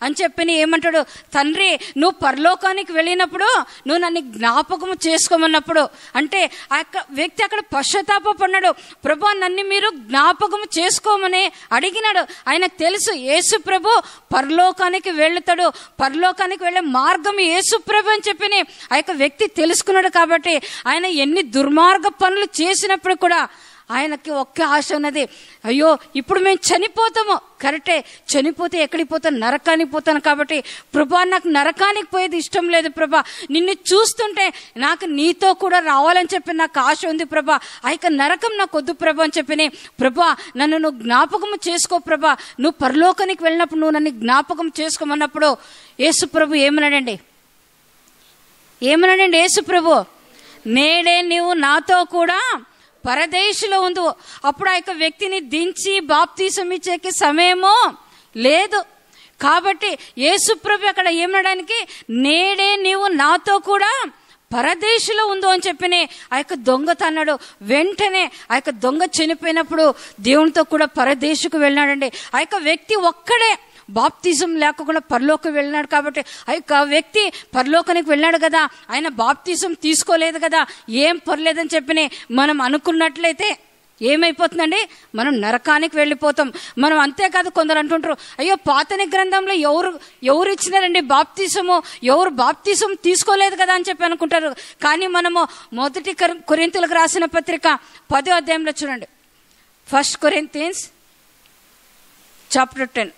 అని చెప్పి ఏమంటాడు తండ్రి నువ్వు పరలోకానికి వెళ్ళినప్పుడు నువ్వు నన్ను జ్ఞాపకం చేసుకోమన్నప్పుడు అంటే ఆ వ్యక్తి అక్కడ పశ్చాత్తాప పడినాడు ప్రభు నన్ను మీరు జ్ఞాపకం చేసుకోమని అడిగినాడు ఆయన తెలుసు యేసు ప్రభు పరలోకానికి వెళ్తాడు పరలోకానికి వెళ్ళే మార్గం యేసు ప్రభు అని చెప్పి ఆ యొక్క వ్యక్తి తెలుసుకున్నాడు కాబట్టి ఆయన ఎన్ని దుర్మార్గ పనులు చేసినప్పుడు కూడా ఆయనకి ఒక్క ఆశ ఉన్నది అయ్యో ఇప్పుడు మేము చనిపోతాము కరెక్టే చనిపోతే ఎక్కడికి పోతాను నరకానికి పోతాను కాబట్టి ప్రభా నాకు నరకానికి పోయేది ఇష్టం లేదు ప్రభా నిన్ను చూస్తుంటే నాకు నీతో కూడా రావాలని చెప్పి నాకు ఆశ ఉంది ప్రభా ఆ యొక్క నరకం నాకు వద్దు ప్రభా అని చెప్పి ప్రభా నన్ను నువ్వు జ్ఞాపకం చేసుకో ప్రభా నువ్వు పరలోకానికి వెళ్ళినప్పుడు నువ్వు నన్ను జ్ఞాపకం చేసుకోమన్నప్పుడు యేసు ప్రభు ఏమన్నాడండి ఏమన్నాడండి యేసు ప్రభు నేడే నువ్వు నాతో కూడా పరదేశిలో ఉంది అప్పుడు ఆ యొక్క వ్యక్తిని దించి బాప్తీసం ఇచ్చేకి సమయమో లేదు కాబట్టి యేసుప్రభు అక్కడ ఏమనడానికి నేడే నీవు నాతో కూడా పరదేశిలో ఉందో అని చెప్పినే ఆ యొక్క దొంగ తన్నాడు వెంటనే ఆ యొక్క దొంగ చనిపోయినప్పుడు దేవునితో కూడా పరదేశకు వెళ్ళాడండి ఆ యొక్క వ్యక్తి ఒక్కడే బాప్తిజం లేకుండా పరలోకి వెళ్ళినాడు కాబట్టి ఆ వ్యక్తి పరలోకానికి వెళ్ళాడు కదా ఆయన బాప్తిజం తీసుకోలేదు కదా ఏం పర్లేదని చెప్పి మనం అనుకున్నట్లయితే ఏమైపోతుందండి మనం నరకానికి వెళ్ళిపోతాం మనం అంతేకాదు కొందరు అంటుంటారు అయ్యో పాతని గ్రంథంలో ఎవరు ఎవరు ఇచ్చినారండి బాప్తీసము ఎవరు బాప్తీసం తీసుకోలేదు కదా అని చెప్పి అనుకుంటారు కానీ మనము మొదటి కొరింతలకు రాసిన పత్రిక పదో అధ్యాయంలో చూడండి ఫస్ట్ కొరింతీన్స్ చాప్టర్ టెన్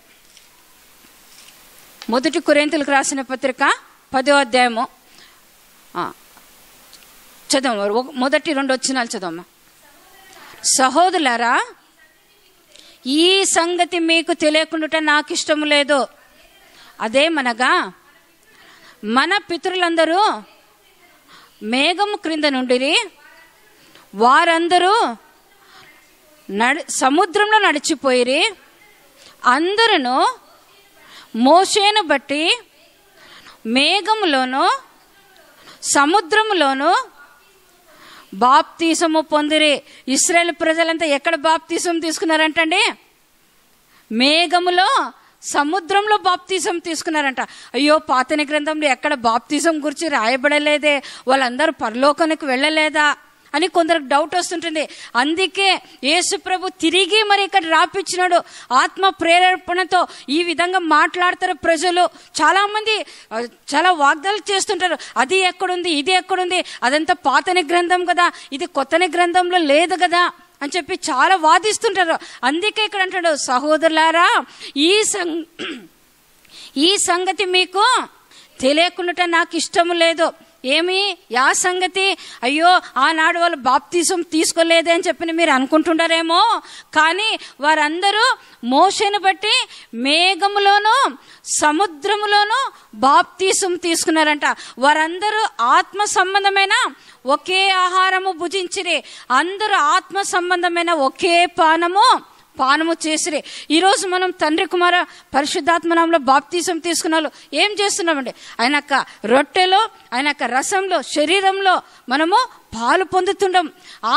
మొదటి కురేంతులకు రాసిన పత్రిక పదో అధ్యాయము చదవమ్మ మొదటి రెండు వచ్చినాలు చదవమ్మ సహోదరులారా ఈ సంగతి మీకు తెలియకుండా నాకు ఇష్టం లేదు అదేమనగా మన పితృలందరూ మేఘము క్రింద నుండి వారందరూ నడి సముద్రంలో నడిచిపోయిరి అందరూ మోషేను బట్టి మేఘములోను సముద్రములోను బాప్తీసము పొందిరి ఇస్రాయల్ ప్రజలంతా ఎక్కడ బాప్తీసం తీసుకున్నారంటండి మేఘములో సముద్రంలో బాప్తీసం తీసుకున్నారంట అయ్యో పాతని గ్రంథంలో ఎక్కడ బాప్తీసం గురించి రాయబడలేదే వాళ్ళందరూ పరలోకానికి వెళ్ళలేదా అని కొందరికి డౌట్ వస్తుంటుంది అందుకే యేసుప్రభు తిరిగి మరి ఇక్కడ రాపిచ్చినాడు ఆత్మ ప్రేరేపణతో ఈ విధంగా మాట్లాడతారు ప్రజలు చాలామంది చాలా వాగ్దాలు చేస్తుంటారు అది ఎక్కడుంది ఇది ఎక్కడుంది అదంతా పాతని గ్రంథం కదా ఇది కొత్తని గ్రంథంలో లేదు కదా అని చెప్పి చాలా వాదిస్తుంటారు అందుకే ఇక్కడ అంటాడు సహోదరులారా ఈ సం ఈ సంగతి మీకు తెలియకుండా నాకు ఇష్టం లేదు ఏమి యా సంగతి అయ్యో ఆనాడు వాళ్ళు బాప్తీసం తీసుకోలేదే అని చెప్పి మీరు అనుకుంటుండరేమో కానీ వారందరూ మోషను బట్టి మేఘములోను సముద్రములోను బాప్తీసం తీసుకున్నారంట వారందరూ ఆత్మ సంబంధమైన ఒకే ఆహారము భుజించిరి అందరూ ఆత్మ సంబంధమైన ఒకే పానము పానము చేసిరే ఈరోజు మనం తండ్రి కుమార పరిశుద్ధాత్మనాంలో బాప్తీసం తీసుకున్నాలో ఏం చేస్తున్నామండి ఆయన యొక్క రొట్టెలో ఆయన యొక్క రసంలో శరీరంలో మనము పాలు పొందుతుండం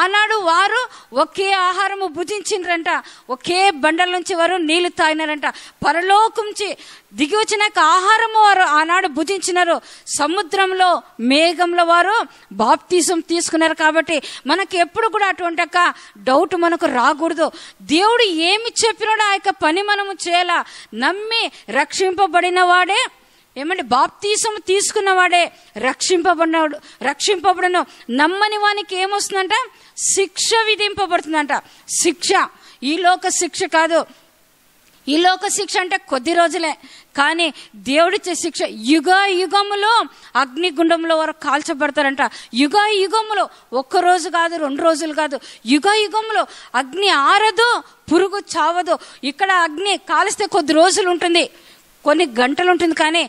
ఆనాడు వారు ఒకే ఆహారము భుజించిండ్రంట ఒకే బండల నుంచి వారు నీళ్లు తాగినారంట పరలోకంచి దిగి వచ్చిన ఆహారము వారు ఆనాడు భుజించినారు సముద్రంలో మేఘంలో వారు బాప్తీసం తీసుకున్నారు కాబట్టి మనకి ఎప్పుడు కూడా అటువంటి యొక్క డౌట్ మనకు రాకూడదు దేవుడు ఏమి చెప్పినాడో ఆ యొక్క పని మనము చేయాల నమ్మి రక్షింపబడిన వాడే ఏమంటే బాప్తీసం తీసుకున్నవాడే రక్షింపబడినాడు రక్షింపబడను నమ్మని వానికి ఏమొస్తుందంట శిక్ష విధింపబడుతుందంట శిక్ష ఈ లోక శిక్ష కాదు ఈ లోక శిక్ష అంటే కొద్ది రోజులే కానీ దేవుడిచ్చే శిక్ష యుగ యుగములో అగ్నిగుండంలో వారు కాల్చబడతారంట యుగ యుగములో ఒక్క రోజు కాదు రెండు రోజులు కాదు యుగ యుగములో అగ్ని ఆరదు పురుగు చావదు ఇక్కడ అగ్ని కాలిస్తే కొద్ది రోజులు ఉంటుంది కొన్ని గంటలు ఉంటుంది కానీ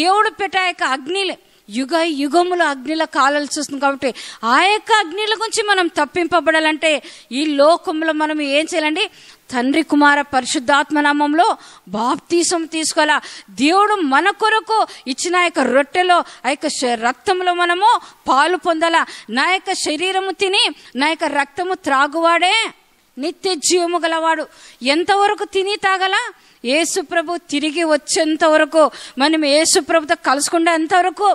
దేవుడు పెట్ట యొక్క అగ్నిలే యుగ యుగములు అగ్నిల కాలలు చూస్తుంది కాబట్టి ఆ యొక్క అగ్నిల గురించి మనం తప్పింపబడాలంటే ఈ లోకంలో మనం ఏం చేయాలండి తండ్రి కుమార పరిశుద్ధాత్మ నామంలో బాప్తీసం తీసుకోవాలా దేవుడు మన కొరకు ఇచ్చిన యొక్క రొట్టెలో ఆ యొక్క రక్తంలో మనము పాలు పొందాలా నా యొక్క శరీరము తిని నా యొక్క రక్తము త్రాగువాడే నిత్య జీవము గలవాడు ఎంతవరకు తిని తాగల యేసుప్రభు తిరిగి వచ్చేంత వరకు మనం యేసుప్రభుతో కలుసుకుంటే ఎంతవరకు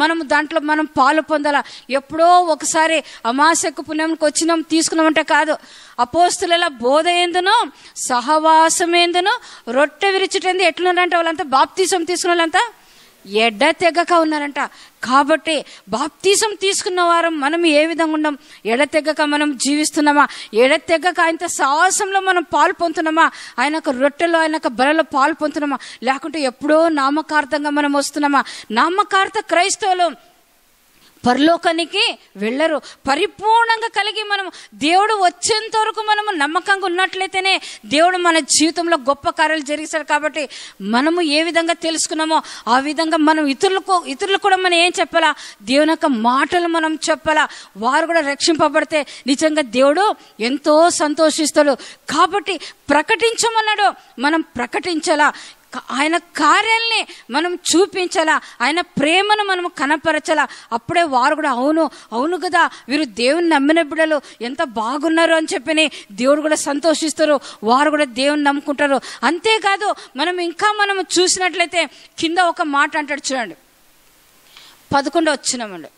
మనం దాంట్లో మనం పాలు పొందాల ఎప్పుడో ఒకసారి అమాసకు పుణ్యంకి వచ్చినాం తీసుకున్నామంటే కాదు అపోస్తుల బోధ ఏందనో సహవాసం ఏందనో రొట్టె విరిచిటేంది ఎట్లున్నారంటే వాళ్ళంతా బాప్తీసం తీసుకున్న వాళ్ళంతా ఎడ తెగక ఉన్నారంట కాబట్టి బాప్తీసం తీసుకున్న వారు మనం ఏ విధంగా ఉండం ఎడతెగ్గక మనం జీవిస్తున్నామా ఎడతెగ్గక ఆయనతో సాహసంలో మనం పాలు పొందుతున్నామా ఆయనకు రొట్టెలో యొక్క బలలో పాలు పొందుతున్నామా లేకుంటే ఎప్పుడో నామకార్థంగా మనం వస్తున్నామా నామకార్థ క్రైస్తవులు పరలోకానికి వెళ్ళరు పరిపూర్ణంగా కలిగి మనం దేవుడు వచ్చేంత వరకు మనము నమ్మకంగా ఉన్నట్లయితేనే దేవుడు మన జీవితంలో గొప్ప కార్యాలు జరిగిస్తారు కాబట్టి మనము ఏ విధంగా తెలుసుకున్నామో ఆ విధంగా మనం ఇతరులకు ఇతరులకు కూడా మనం ఏం చెప్పాలా దేవుని యొక్క మాటలు మనం చెప్పాలా వారు కూడా రక్షింపబడితే నిజంగా దేవుడు ఎంతో సంతోషిస్తాడు కాబట్టి ప్రకటించమన్నాడు మనం ప్రకటించాలా ఆయన కార్యాలని మనం చూపించాలా ఆయన ప్రేమను మనం కనపరచాలా అప్పుడే వారు కూడా అవును అవును కదా వీరు దేవుని నమ్మిన బిడ్డలు ఎంత బాగున్నారు అని చెప్పి దేవుడు కూడా సంతోషిస్తారు వారు కూడా దేవుని నమ్ముకుంటారు అంతేకాదు మనం ఇంకా మనం చూసినట్లయితే కింద ఒక మాట అంటాడు చూడండి పదకొండు వచ్చినామండి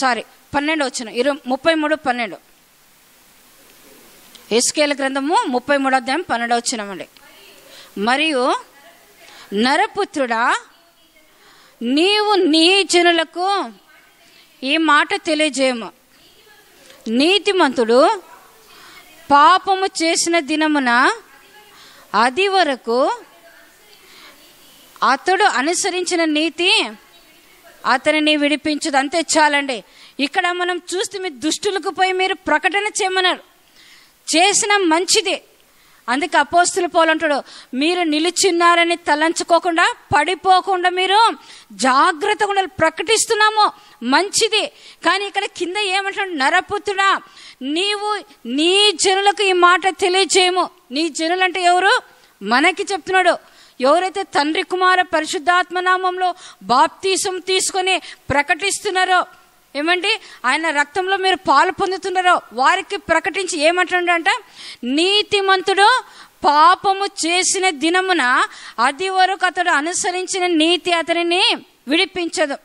సారీ పన్నెండు వచ్చిన ఇరవై ముప్పై మూడు పన్నెండు ఎస్కేల గ్రంథము ముప్పై మూడు అధ్యాయం పన్నెండు వచ్చినామండి మరియు నరపుత్రుడా నీవు నీ జనులకు ఈ మాట తెలియజేయము నీతిమంతుడు పాపము చేసిన దినమున అది వరకు అతడు అనుసరించిన నీతి అతనిని విడిపించదు అంతే చాలండి ఇక్కడ మనం చూస్తే మీ దుష్టులకు పోయి మీరు ప్రకటన చేయమన్నారు చేసిన మంచిదే అందుకే అపోస్తులు పోలంటాడు మీరు నిలిచిన్నారని తలంచుకోకుండా పడిపోకుండా మీరు జాగ్రత్తగా ఉండాలి ప్రకటిస్తున్నాము మంచిది కానీ ఇక్కడ కింద ఏమంటాడు నరపుతుడా నీవు నీ జనులకు ఈ మాట తెలియజేయము నీ జనులంటే ఎవరు మనకి చెప్తున్నాడు ఎవరైతే తండ్రి కుమార పరిశుద్ధాత్మ నామంలో బాప్తీసం తీసుకొని ప్రకటిస్తున్నారో ఏమండి ఆయన రక్తంలో మీరు పాలు పొందుతున్నారో వారికి ప్రకటించి ఏమంటుండంట నీతిమంతుడు పాపము చేసిన దినమున అది వరకు అతడు అనుసరించిన నీతి అతనిని విడిపించదు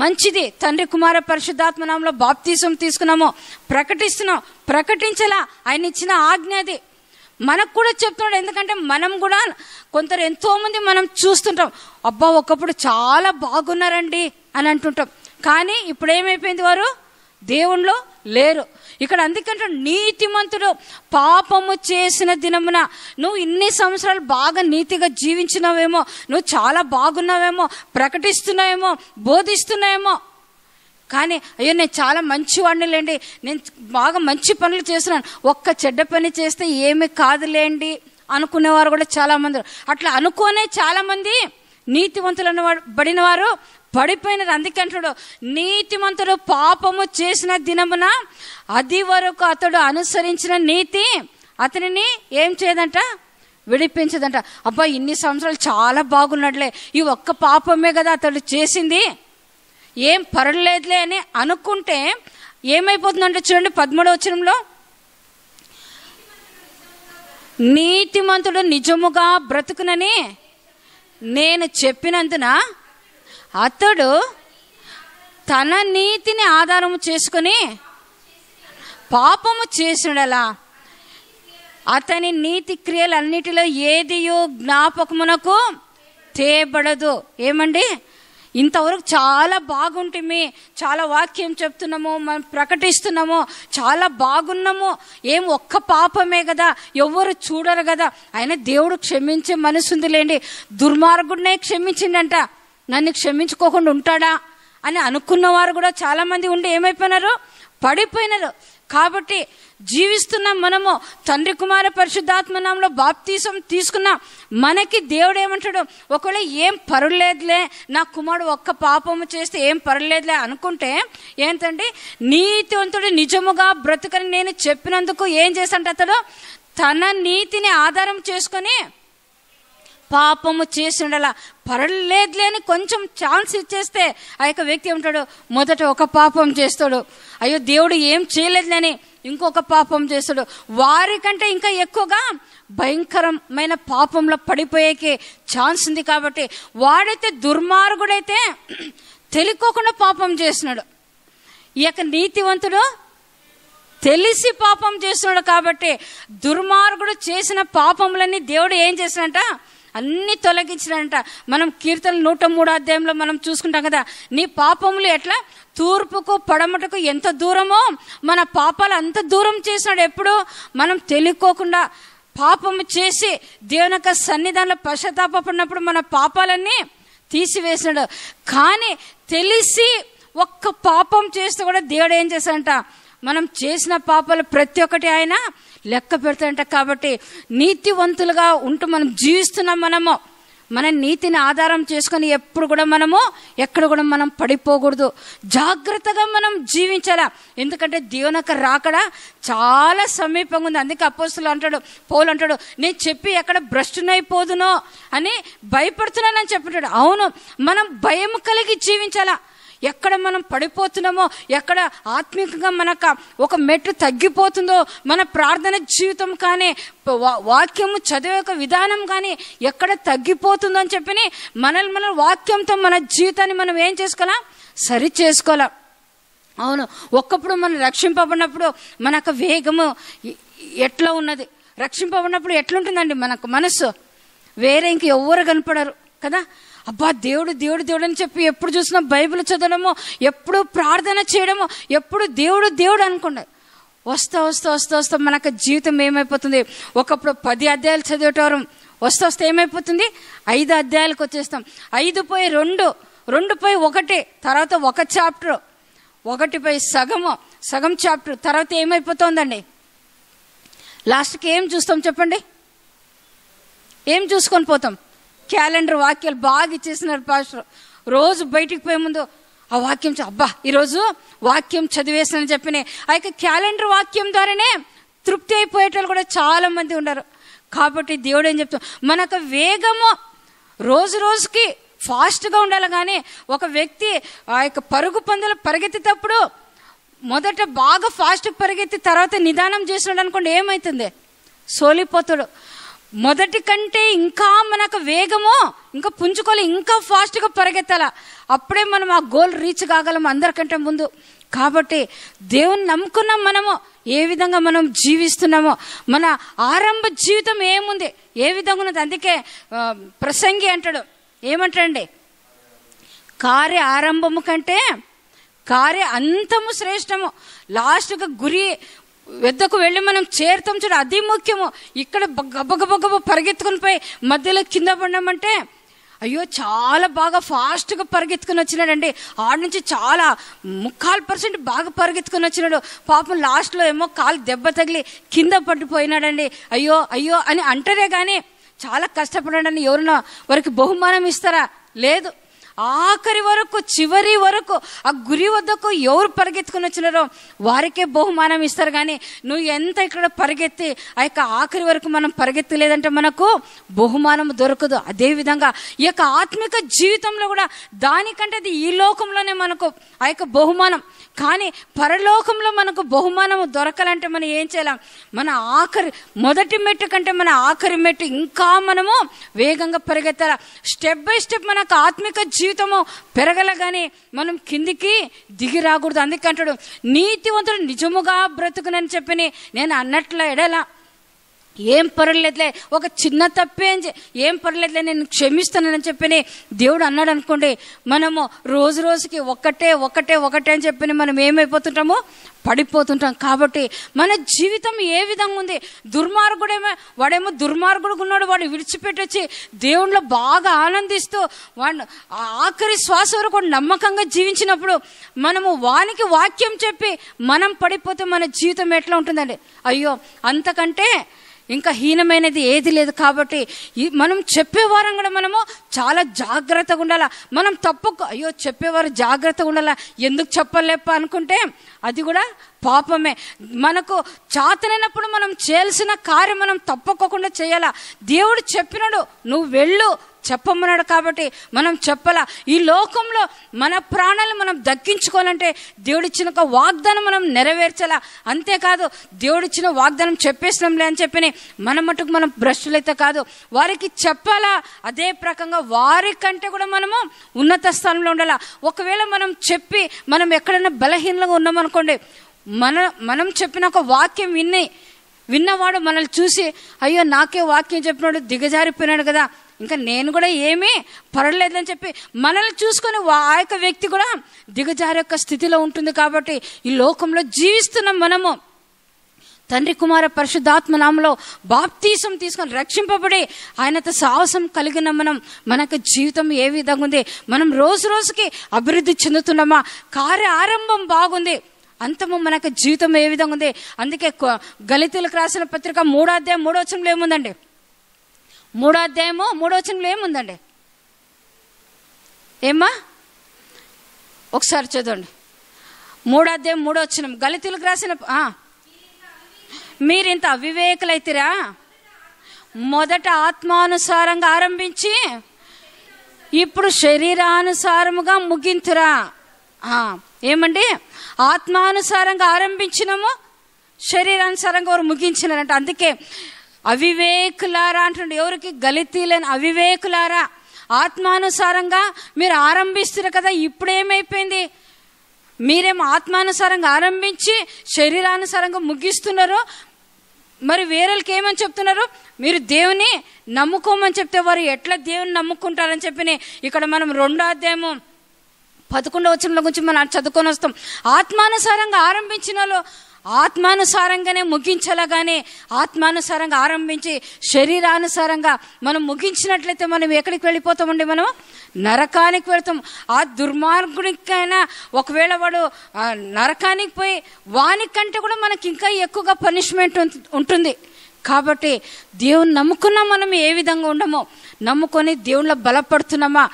మంచిది తండ్రి కుమార పరిశుద్ధాత్మ నామంలో బాప్తీసం తీసుకున్నాము ప్రకటిస్తున్నాం ప్రకటించలా ఆయన ఇచ్చిన ఆజ్ఞ అది మనకు కూడా చెప్తున్నాడు ఎందుకంటే మనం కూడా కొందరు ఎంతోమంది మనం చూస్తుంటాం అబ్బా ఒకప్పుడు చాలా బాగున్నారండి అని అంటుంటాం కానీ ఇప్పుడు ఏమైపోయింది వారు దేవుణ్ణిలో లేరు ఇక్కడ అందుకంటే నీతిమంతుడు పాపము చేసిన దినమున నువ్వు ఇన్ని సంవత్సరాలు బాగా నీతిగా జీవించినావేమో నువ్వు చాలా బాగున్నావేమో ప్రకటిస్తున్నావేమో బోధిస్తున్నావేమో కానీ అయ్యో నేను చాలా మంచివాడిని లేండి నేను బాగా మంచి పనులు చేస్తున్నాను ఒక్క చెడ్డ పని చేస్తే ఏమి కాదులేండి అనుకునేవారు కూడా చాలామంది అట్లా అనుకోనే చాలామంది నీతివంతులను పడిన పడిపోయినది అందుకంటాడు నీతిమంతుడు పాపము చేసిన దినమున అది వరకు అతడు అనుసరించిన నీతి అతనిని ఏం చేయదంట విడిపించదంట అబ్బా ఇన్ని సంవత్సరాలు చాలా బాగున్నట్లే ఈ ఒక్క పాపమే కదా అతడు చేసింది ఏం పర్లేదులే అని అనుకుంటే ఏమైపోతుందంటే చూడండి పదమూడవ వచనంలో నీతిమంతుడు నిజముగా బ్రతుకునని నేను చెప్పినందున అతడు తన నీతిని ఆధారము చేసుకుని పాపము చేసినడలా అతని నీతి క్రియలన్నిటిలో ఏదియో జ్ఞాపకమునకు తేబడదు ఏమండి ఇంతవరకు చాలా బాగుంటిమి చాలా వాక్యం చెప్తున్నాము మనం ప్రకటిస్తున్నాము చాలా బాగున్నాము ఏం ఒక్క పాపమే కదా ఎవరు చూడరు కదా ఆయన దేవుడు క్షమించే మనసు లేండి దుర్మార్గుడినే క్షమించిందంట నన్ను క్షమించుకోకుండా ఉంటాడా అని అనుకున్న వారు కూడా చాలామంది ఉండి ఏమైపోయినారు పడిపోయినారు కాబట్టి జీవిస్తున్న మనము తండ్రి కుమార నామంలో బాప్తీసం తీసుకున్న మనకి దేవుడు ఏమంటాడు ఒకవేళ ఏం పర్లేదులే నా కుమారుడు ఒక్క పాపము చేస్తే ఏం పర్లేదులే అనుకుంటే ఏంటండి నీతివంతుడు నిజముగా బ్రతుకని నేను చెప్పినందుకు ఏం చేశాడు అతడు తన నీతిని ఆధారం చేసుకొని పాపము చేసినలా పర్లేదులేని కొంచెం ఛాన్స్ ఇచ్చేస్తే ఆ యొక్క వ్యక్తి ఉంటాడు మొదట ఒక పాపం చేస్తాడు అయ్యో దేవుడు ఏం చేయలేదులేని ఇంకొక పాపం చేస్తాడు వారికంటే ఇంకా ఎక్కువగా భయంకరమైన పాపంలో పడిపోయేకి ఛాన్స్ ఉంది కాబట్టి వాడైతే దుర్మార్గుడైతే తెలుకోకుండా పాపం చేస్తున్నాడు ఈ యొక్క నీతివంతుడు తెలిసి పాపం చేస్తున్నాడు కాబట్టి దుర్మార్గుడు చేసిన పాపములన్నీ దేవుడు ఏం చేసినట్ట అన్ని తొలగించినంట మనం కీర్తన నూట మూడు అధ్యాయంలో మనం చూసుకుంటాం కదా నీ పాపములు ఎట్లా తూర్పుకు పడమటకు ఎంత దూరమో మన పాపాలు అంత దూరం చేసినాడు ఎప్పుడు మనం తెలుకోకుండా పాపము చేసి దేవుని యొక్క సన్నిధానంలో పశ్చాత్తాపడినప్పుడు మన పాపాలన్నీ తీసివేసినాడు కానీ తెలిసి ఒక్క పాపం చేస్తే కూడా దేవుడు ఏం చేశాడంట మనం చేసిన పాపాలు ప్రతి ఒక్కటి ఆయన లెక్క పెడతాడంట కాబట్టి నీతివంతులుగా ఉంటూ మనం జీవిస్తున్నాం మనము మన నీతిని ఆధారం చేసుకొని ఎప్పుడు కూడా మనము ఎక్కడ కూడా మనం పడిపోకూడదు జాగ్రత్తగా మనం జీవించాలా ఎందుకంటే దేవుని యొక్క రాకడ చాలా సమీపంగా ఉంది అందుకే అపోస్తులు అంటాడు పోలు అంటాడు నేను చెప్పి ఎక్కడ భ్రష్టునైపోదునో అని భయపడుతున్నానని చెప్పాడు అవును మనం భయం కలిగి జీవించాలా ఎక్కడ మనం పడిపోతున్నామో ఎక్కడ ఆత్మికంగా మనకు ఒక మెట్టు తగ్గిపోతుందో మన ప్రార్థన జీవితం కానీ వాక్యము చదివే ఒక విధానం కానీ ఎక్కడ తగ్గిపోతుందో అని చెప్పి మనల్ని మన వాక్యంతో మన జీవితాన్ని మనం ఏం చేసుకోవాలా సరి చేసుకోవాలా అవును ఒక్కప్పుడు మనం రక్షింపబడినప్పుడు మన యొక్క వేగము ఎట్లా ఉన్నది రక్షింపబడినప్పుడు ఎట్లుంటుందండి మనకు మనస్సు వేరే ఇంక ఎవ్వరు కనపడరు కదా అబ్బా దేవుడు దేవుడు దేవుడు అని చెప్పి ఎప్పుడు చూసినా బైబిల్ చదవడము ఎప్పుడు ప్రార్థన చేయడమో ఎప్పుడు దేవుడు దేవుడు అనుకున్నా వస్తా వస్తా వస్తా వస్తా మనకు జీవితం ఏమైపోతుంది ఒకప్పుడు పది అధ్యాయాలు చదివేటవారం వస్తా వస్తే ఏమైపోతుంది ఐదు అధ్యాయాలకు వచ్చేస్తాం ఐదు పోయి రెండు రెండు పోయి ఒకటి తర్వాత ఒక చాప్టర్ పోయి సగము సగం చాప్టర్ తర్వాత ఏమైపోతుందండి లాస్ట్కి ఏం చూస్తాం చెప్పండి ఏం చూసుకొని పోతాం క్యాలెండర్ వాక్యాలు బాగా ఇచ్చేసినారు పాస్టర్ రోజు బయటికి పోయే ముందు ఆ వాక్యం అబ్బా ఈరోజు వాక్యం చదివేసానని చెప్పినాయి ఆ యొక్క క్యాలెండర్ వాక్యం ద్వారానే తృప్తి అయిపోయేటోళ్ళు కూడా చాలా మంది ఉన్నారు కాబట్టి దేవుడు ఏం చెప్తాం మన వేగము రోజు రోజుకి ఫాస్ట్గా ఉండాలి కానీ ఒక వ్యక్తి ఆ యొక్క పరుగు పందులు పరిగెత్తేటప్పుడు మొదట బాగా ఫాస్ట్ పరిగెత్తి తర్వాత నిదానం చేసినాడు అనుకోండి ఏమవుతుంది సోలిపోతాడు మొదటి కంటే ఇంకా మనకు వేగము ఇంకా పుంజుకోలే ఇంకా ఫాస్ట్గా పరిగెత్తాల అప్పుడే మనం ఆ గోల్ రీచ్ కాగలం అందరికంటే ముందు కాబట్టి దేవుని నమ్ముకున్నాం మనము ఏ విధంగా మనం జీవిస్తున్నామో మన ఆరంభ జీవితం ఏముంది ఏ విధంగా ఉన్నది అందుకే ప్రసంగి అంటాడు ఏమంటాడండి కార్య ఆరంభము కంటే కార్య అంతము శ్రేష్టము లాస్ట్గా గురి వెద్దకు వెళ్ళి మనం చేరుతాం చూడ అది ముఖ్యము ఇక్కడ గబగబగబ పరిగెత్తుకుని పోయి మధ్యలో కింద పడినామంటే అయ్యో చాలా బాగా ఫాస్ట్గా పరిగెత్తుకుని వచ్చినాడండి ఆడ నుంచి చాలా ముక్కాలు పర్సెంట్ బాగా పరిగెత్తుకుని వచ్చినాడు పాపం లాస్ట్లో ఏమో కాలు దెబ్బ తగిలి కింద పడిపోయినాడండి అయ్యో అయ్యో అని అంటారే కానీ చాలా కష్టపడాడని ఎవరినో వారికి బహుమానం ఇస్తారా లేదు ఆఖరి వరకు చివరి వరకు ఆ గురి వద్దకు ఎవరు పరిగెత్తుకుని వచ్చినారో వారికే బహుమానం ఇస్తారు కానీ నువ్వు ఎంత ఇక్కడ పరిగెత్తి ఆ యొక్క ఆఖరి వరకు మనం పరిగెత్తలేదంటే మనకు బహుమానం దొరకదు అదేవిధంగా ఈ యొక్క ఆత్మిక జీవితంలో కూడా దానికంటే అది ఈ లోకంలోనే మనకు ఆ యొక్క బహుమానం కానీ పరలోకంలో మనకు బహుమానం దొరకాలంటే మనం ఏం చేయాలి మన ఆఖరి మొదటి మెట్టు కంటే మన ఆఖరి మెట్టు ఇంకా మనము వేగంగా పరిగెత్తాలి స్టెప్ బై స్టెప్ మనకు ఆత్మిక జీవితం జీవితము కానీ మనం కిందికి దిగి రాకూడదు అందుకంటాడు నీతివంతుడు నిజముగా బ్రతుకునని చెప్పి నేను అన్నట్ల ఎడలా ఏం పర్లేదులే ఒక చిన్న తప్పే అని ఏం పర్లేదులే నేను క్షమిస్తానని చెప్పని దేవుడు అన్నాడు అనుకోండి మనము రోజు రోజుకి ఒకటే ఒకటే ఒకటే అని చెప్పని మనం ఏమైపోతుంటాము పడిపోతుంటాం కాబట్టి మన జీవితం ఏ విధంగా ఉంది దుర్మార్గుడేమో వాడేమో దుర్మార్గుడు ఉన్నాడు వాడు విడిచిపెట్టొచ్చి దేవుళ్ళు బాగా ఆనందిస్తూ వాడు ఆఖరి శ్వాస వరకు నమ్మకంగా జీవించినప్పుడు మనము వానికి వాక్యం చెప్పి మనం పడిపోతే మన జీవితం ఎట్లా ఉంటుందండి అయ్యో అంతకంటే ఇంకా హీనమైనది ఏది లేదు కాబట్టి మనం చెప్పేవారం కూడా మనము చాలా జాగ్రత్తగా ఉండాల మనం తప్పు అయ్యో చెప్పేవారు జాగ్రత్తగా ఉండాలి ఎందుకు చెప్పలేప అనుకుంటే అది కూడా పాపమే మనకు చాతనైనప్పుడు మనం చేయాల్సిన కార్యం మనం తప్పకోకుండా చేయాలా దేవుడు చెప్పినాడు నువ్వు వెళ్ళు చెప్పమన్నాడు కాబట్టి మనం చెప్పాల ఈ లోకంలో మన ప్రాణాలు మనం దక్కించుకోవాలంటే దేవుడిచ్చిన ఒక వాగ్దానం మనం నెరవేర్చాలా అంతేకాదు దేవుడిచ్చిన వాగ్దానం చెప్పేసినాంలే అని చెప్పి మన మటుకు మనం భ్రష్టులైతే కాదు వారికి చెప్పాలా అదే ప్రకంగా వారికంటే కూడా మనము ఉన్నత స్థానంలో ఉండాలా ఒకవేళ మనం చెప్పి మనం ఎక్కడైనా బలహీనంగా ఉన్నామనుకోండి మన మనం చెప్పిన ఒక వాక్యం విన్నాయి విన్నవాడు మనల్ని చూసి అయ్యో నాకే వాక్యం చెప్పినాడు దిగజారిపోయినాడు కదా ఇంకా నేను కూడా ఏమీ పర్వాలేదని చెప్పి మనల్ని చూసుకొని ఆ యొక్క వ్యక్తి కూడా దిగజారి యొక్క స్థితిలో ఉంటుంది కాబట్టి ఈ లోకంలో జీవిస్తున్నాం మనము తండ్రి కుమార పరిశుద్ధాత్మ నామలో బాప్తీసం తీసుకొని రక్షింపబడి ఆయనతో సాహసం కలిగిన మనం మనకు జీవితం ఏ విధంగా ఉంది మనం రోజు రోజుకి అభివృద్ధి చెందుతున్నామా కార్య ఆరంభం బాగుంది అంతము మనకు జీవితం ఏ విధంగా ఉంది అందుకే గలితులకు రాసిన పత్రిక మూడో అధ్యాయం మూడో ఏముందండి మూడో అధ్యాయము మూడో వచనంలో ఏముందండి ఏమ్మా ఒకసారి చదవండి మూడో అధ్యాయం మూడో వచ్చిన గలితులకు రాసిన మీరింత అవివేకులైతిరా మొదట ఆత్మానుసారంగా ఆరంభించి ఇప్పుడు శరీరానుసారముగా ముగింతురా ఏమండి ఆత్మానుసారంగా ఆరంభించినము శరీరానుసారంగా వారు ముగించినారంట అందుకే అవివేకులారా అంటుండే ఎవరికి గలితీలేని అవివేకులారా ఆత్మానుసారంగా మీరు ఆరంభిస్తున్నారు కదా ఇప్పుడేమైపోయింది మీరేమో ఆత్మానుసారంగా ఆరంభించి శరీరానుసారంగా ముగిస్తున్నారు మరి వేరేకి ఏమని చెప్తున్నారు మీరు దేవుని నమ్ముకోమని చెప్తే వారు ఎట్లా దేవుని నమ్ముకుంటారని చెప్పి ఇక్కడ మనం రెండో అధ్యాయము పదకొండో వచ్చిన గురించి మనం చదువుకొని వస్తాం ఆత్మానుసారంగా ఆరంభించిన వాళ్ళు ఆత్మానుసారంగానే ముగించలాగానే ఆత్మానుసారంగా ఆరంభించి శరీరానుసారంగా మనం ముగించినట్లయితే మనం ఎక్కడికి వెళ్ళిపోతామండి మనం నరకానికి వెళ్తాం ఆ దుర్మార్గునికైనా ఒకవేళ వాడు నరకానికి పోయి వానికంటే కూడా మనకి ఇంకా ఎక్కువగా పనిష్మెంట్ ఉంటుంది కాబట్టి దేవుని నమ్ముకున్నా మనం ఏ విధంగా ఉండమో నమ్ముకొని దేవుళ్ళ బలపడుతున్నామా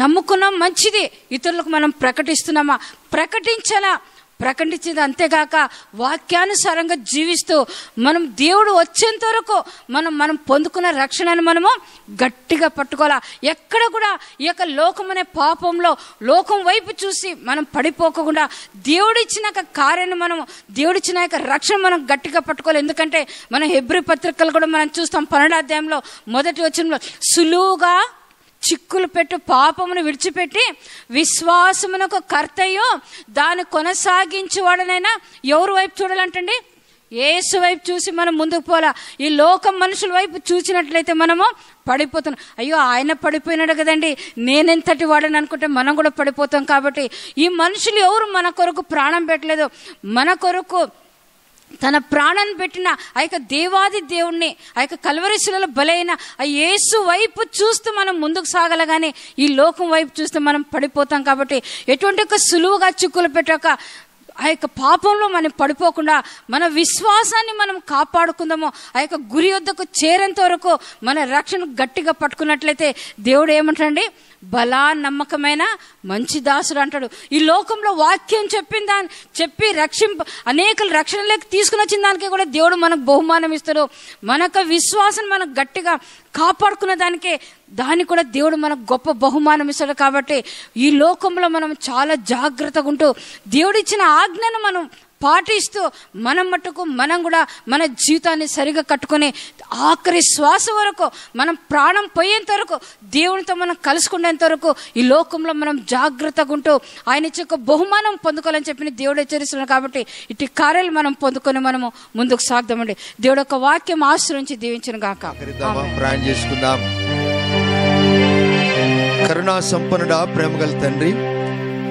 నమ్ముకున్నాం మంచిది ఇతరులకు మనం ప్రకటిస్తున్నామా ప్రకటించాలా ప్రకటించింది అంతేగాక వాక్యానుసారంగా జీవిస్తూ మనం దేవుడు వచ్చేంత వరకు మనం మనం పొందుకున్న రక్షణను మనము గట్టిగా పట్టుకోవాలి ఎక్కడ కూడా ఈ యొక్క లోకం అనే పాపంలో లోకం వైపు చూసి మనం పడిపోకుండా దేవుడిచ్చిన కార్యాన్ని మనం దేవుడిచ్చిన యొక్క రక్షణ మనం గట్టిగా పట్టుకోవాలి ఎందుకంటే మనం హెబ్రి పత్రికలు కూడా మనం చూస్తాం పన్నెండాధ్యాయంలో మొదటి వచనంలో సులువుగా చిక్కులు పెట్టు పాపమును విడిచిపెట్టి విశ్వాసమునకు కర్తయ్యో దాన్ని వాడనైనా ఎవరు వైపు చూడాలంటండి ఏసు వైపు చూసి మనం ముందుకు పోలా ఈ లోకం మనుషుల వైపు చూసినట్లయితే మనము పడిపోతున్నాం అయ్యో ఆయన పడిపోయినాడు కదండి నేనెంతటి వాడని అనుకుంటే మనం కూడా పడిపోతాం కాబట్టి ఈ మనుషులు ఎవరు మన కొరకు ప్రాణం పెట్టలేదు మన కొరకు తన ప్రాణాన్ని పెట్టిన ఆ యొక్క దేవాది దేవుణ్ణి ఆ యొక్క కలవరిశులలో బలైన ఆ యేసు వైపు చూస్తూ మనం ముందుకు సాగలగానే ఈ లోకం వైపు చూస్తే మనం పడిపోతాం కాబట్టి ఎటువంటి ఒక సులువుగా చిక్కులు పెట్టక ఆ యొక్క పాపంలో మనం పడిపోకుండా మన విశ్వాసాన్ని మనం కాపాడుకుందాము ఆ యొక్క గురి వద్దకు చేరేంత వరకు మన రక్షణ గట్టిగా పట్టుకున్నట్లయితే దేవుడు ఏమంటండి బలా నమ్మకమైన మంచి దాసుడు అంటాడు ఈ లోకంలో వాక్యం చెప్పిన దాని చెప్పి రక్షింప రక్షణ రక్షణలోకి తీసుకుని వచ్చిన దానికి కూడా దేవుడు మనకు బహుమానం ఇస్తాడు మన విశ్వాసం మనం గట్టిగా కాపాడుకున్న దానికే దాన్ని కూడా దేవుడు మనకు గొప్ప బహుమానం ఇస్తాడు కాబట్టి ఈ లోకంలో మనం చాలా జాగ్రత్తగా ఉంటూ దేవుడిచ్చిన ఆజ్ఞను మనం పాటిస్తూ మనం మట్టుకు మనం కూడా మన జీవితాన్ని సరిగా కట్టుకొని ఆఖరి శ్వాస వరకు మనం ప్రాణం పోయేంత వరకు దేవునితో మనం కలుసుకునేంత వరకు ఈ లోకంలో మనం జాగ్రత్తగా ఉంటూ ఆయన ఇచ్చే బహుమానం పొందుకోవాలని చెప్పిన దేవుడు హెచ్చరిస్తున్నాడు కాబట్టి ఇటు కార్యాలు మనం పొందుకొని మనము ముందుకు సాగుదామండి దేవుడు యొక్క వాక్యం ఆశ్రయించి దీవించిన గాక చేసుకుందాం కరుణా సంపన్నుడా ప్రేమగల తండ్రి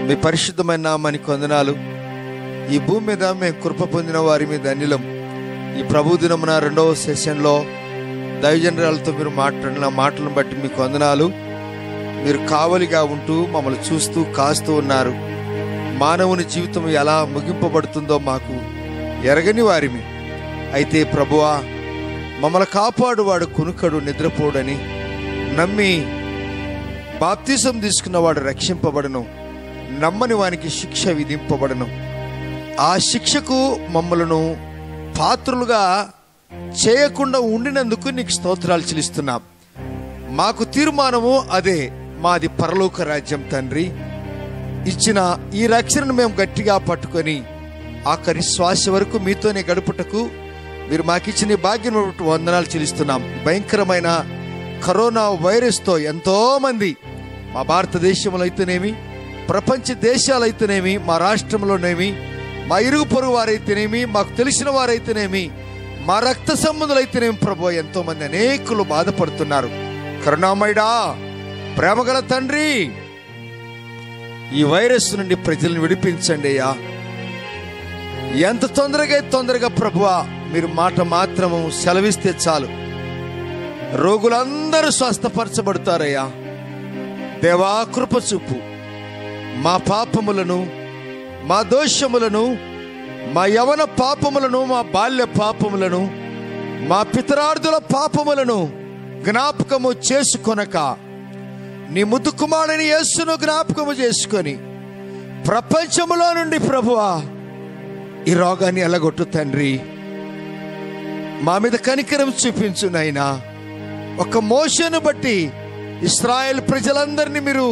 మీ పరిశుద్ధమైన నామానికి వందనాలు ఈ భూమి మీద మేము కృప పొందిన వారి మీద అనిలం ఈ ప్రభు దినమున రెండవ సెషన్లో దైవజనరాలతో మీరు మాట్లాడిన మాటలను బట్టి మీకు వందనాలు మీరు కావలిగా ఉంటూ మమ్మల్ని చూస్తూ కాస్తూ ఉన్నారు మానవుని జీవితం ఎలా ముగింపబడుతుందో మాకు ఎరగని వారిమి అయితే ప్రభువా మమ్మల్ని కాపాడువాడు కునుకడు నిద్రపోడని నమ్మి బాప్తీసం తీసుకున్నవాడు రక్షింపబడను నమ్మని వానికి శిక్ష విధింపబడను ఆ శిక్షకు మమ్మలను పాత్రులుగా చేయకుండా ఉండినందుకు నీకు స్తోత్రాలు చెల్లిస్తున్నాం మాకు తీర్మానము అదే మాది పరలోక రాజ్యం తండ్రి ఇచ్చిన ఈ రక్షణను మేము గట్టిగా పట్టుకొని ఆఖరి శ్వాస వరకు మీతోనే గడుపుటకు మీరు మాకిచ్చిన భాగ్యం వందనాలు చెల్లిస్తున్నాం భయంకరమైన కరోనా వైరస్తో ఎంతోమంది మా భారతదేశంలో అయితేనేమి ప్రపంచ దేశాలైతేనేమి మా రాష్ట్రంలోనేమి మా ఇరుగు పొరుగు వారైతేనేమి మాకు తెలిసిన వారైతేనేమి మా రక్త సంబంధులైతేనేమి ప్రభు ఎంతోమంది అనేకులు బాధపడుతున్నారు కరుణామయుడా ప్రేమగల తండ్రి ఈ వైరస్ నుండి ప్రజలను విడిపించండి అయ్యా ఎంత తొందరగా తొందరగా ప్రభువ మీరు మాట మాత్రము సెలవిస్తే చాలు రోగులందరూ స్వస్థపరచబడతారయ్యా దేవా కృప చూపు మా పాపములను మా దోషములను మా యవన పాపములను మా బాల్య పాపములను మా పితరార్థుల పాపములను జ్ఞాపకము చేసుకొనక నీ ముద్దు కుమారుని యేసును జ్ఞాపకము చేసుకొని ప్రపంచములో నుండి ప్రభువా ఈ రోగాన్ని ఎలగొట్టు తండ్రి మా మీద కనికరం చూపించు నాయనా ఒక మోషను బట్టి ఇస్రాయల్ ప్రజలందరినీ మీరు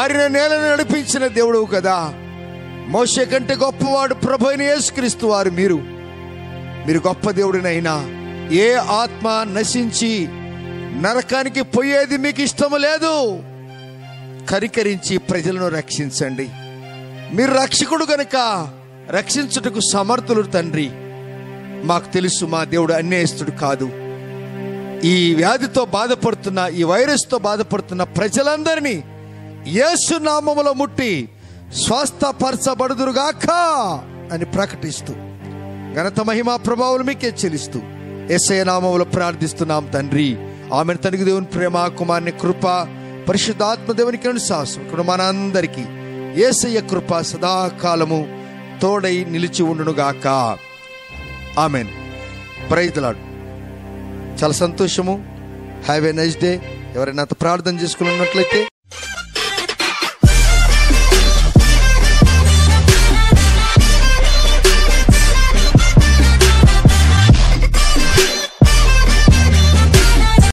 ఆరిన నేలను నడిపించిన దేవుడు కదా మోసే కంటే గొప్పవాడు ప్రభు అయిన యేసుక్రీస్తు వారు మీరు మీరు గొప్ప దేవుడినైనా ఏ ఆత్మ నశించి నరకానికి పోయేది మీకు ఇష్టము లేదు కరికరించి ప్రజలను రక్షించండి మీరు రక్షకుడు గనక రక్షించుటకు సమర్థులు తండ్రి మాకు తెలుసు మా దేవుడు అన్యాయస్తుడు కాదు ఈ వ్యాధితో బాధపడుతున్న ఈ వైరస్తో బాధపడుతున్న ప్రజలందరినీ యేసు ముట్టి స్వస్థపరచబడుదురుగాక అని ప్రకటిస్తూ ఘనత మహిమా ప్రభావం మీకే చెల్లిస్తూ ఎస్ఐ నామములు ప్రార్థిస్తున్నాం తండ్రి ఆమె తనకి దేవుని ప్రేమ కుమార్ని కృప పరిశుద్ధాత్మ దేవునికి సాహసం ఇక్కడ మనందరికీ ఏసయ్య కృప సదాకాలము తోడై నిలిచి ఉండునుగాక ఆమెన్ ప్రైజ్లాడు చాలా సంతోషము హ్యావ్ ఎ నైస్ డే ఎవరైనా ప్రార్థన చేసుకుని ఉన్నట్లయితే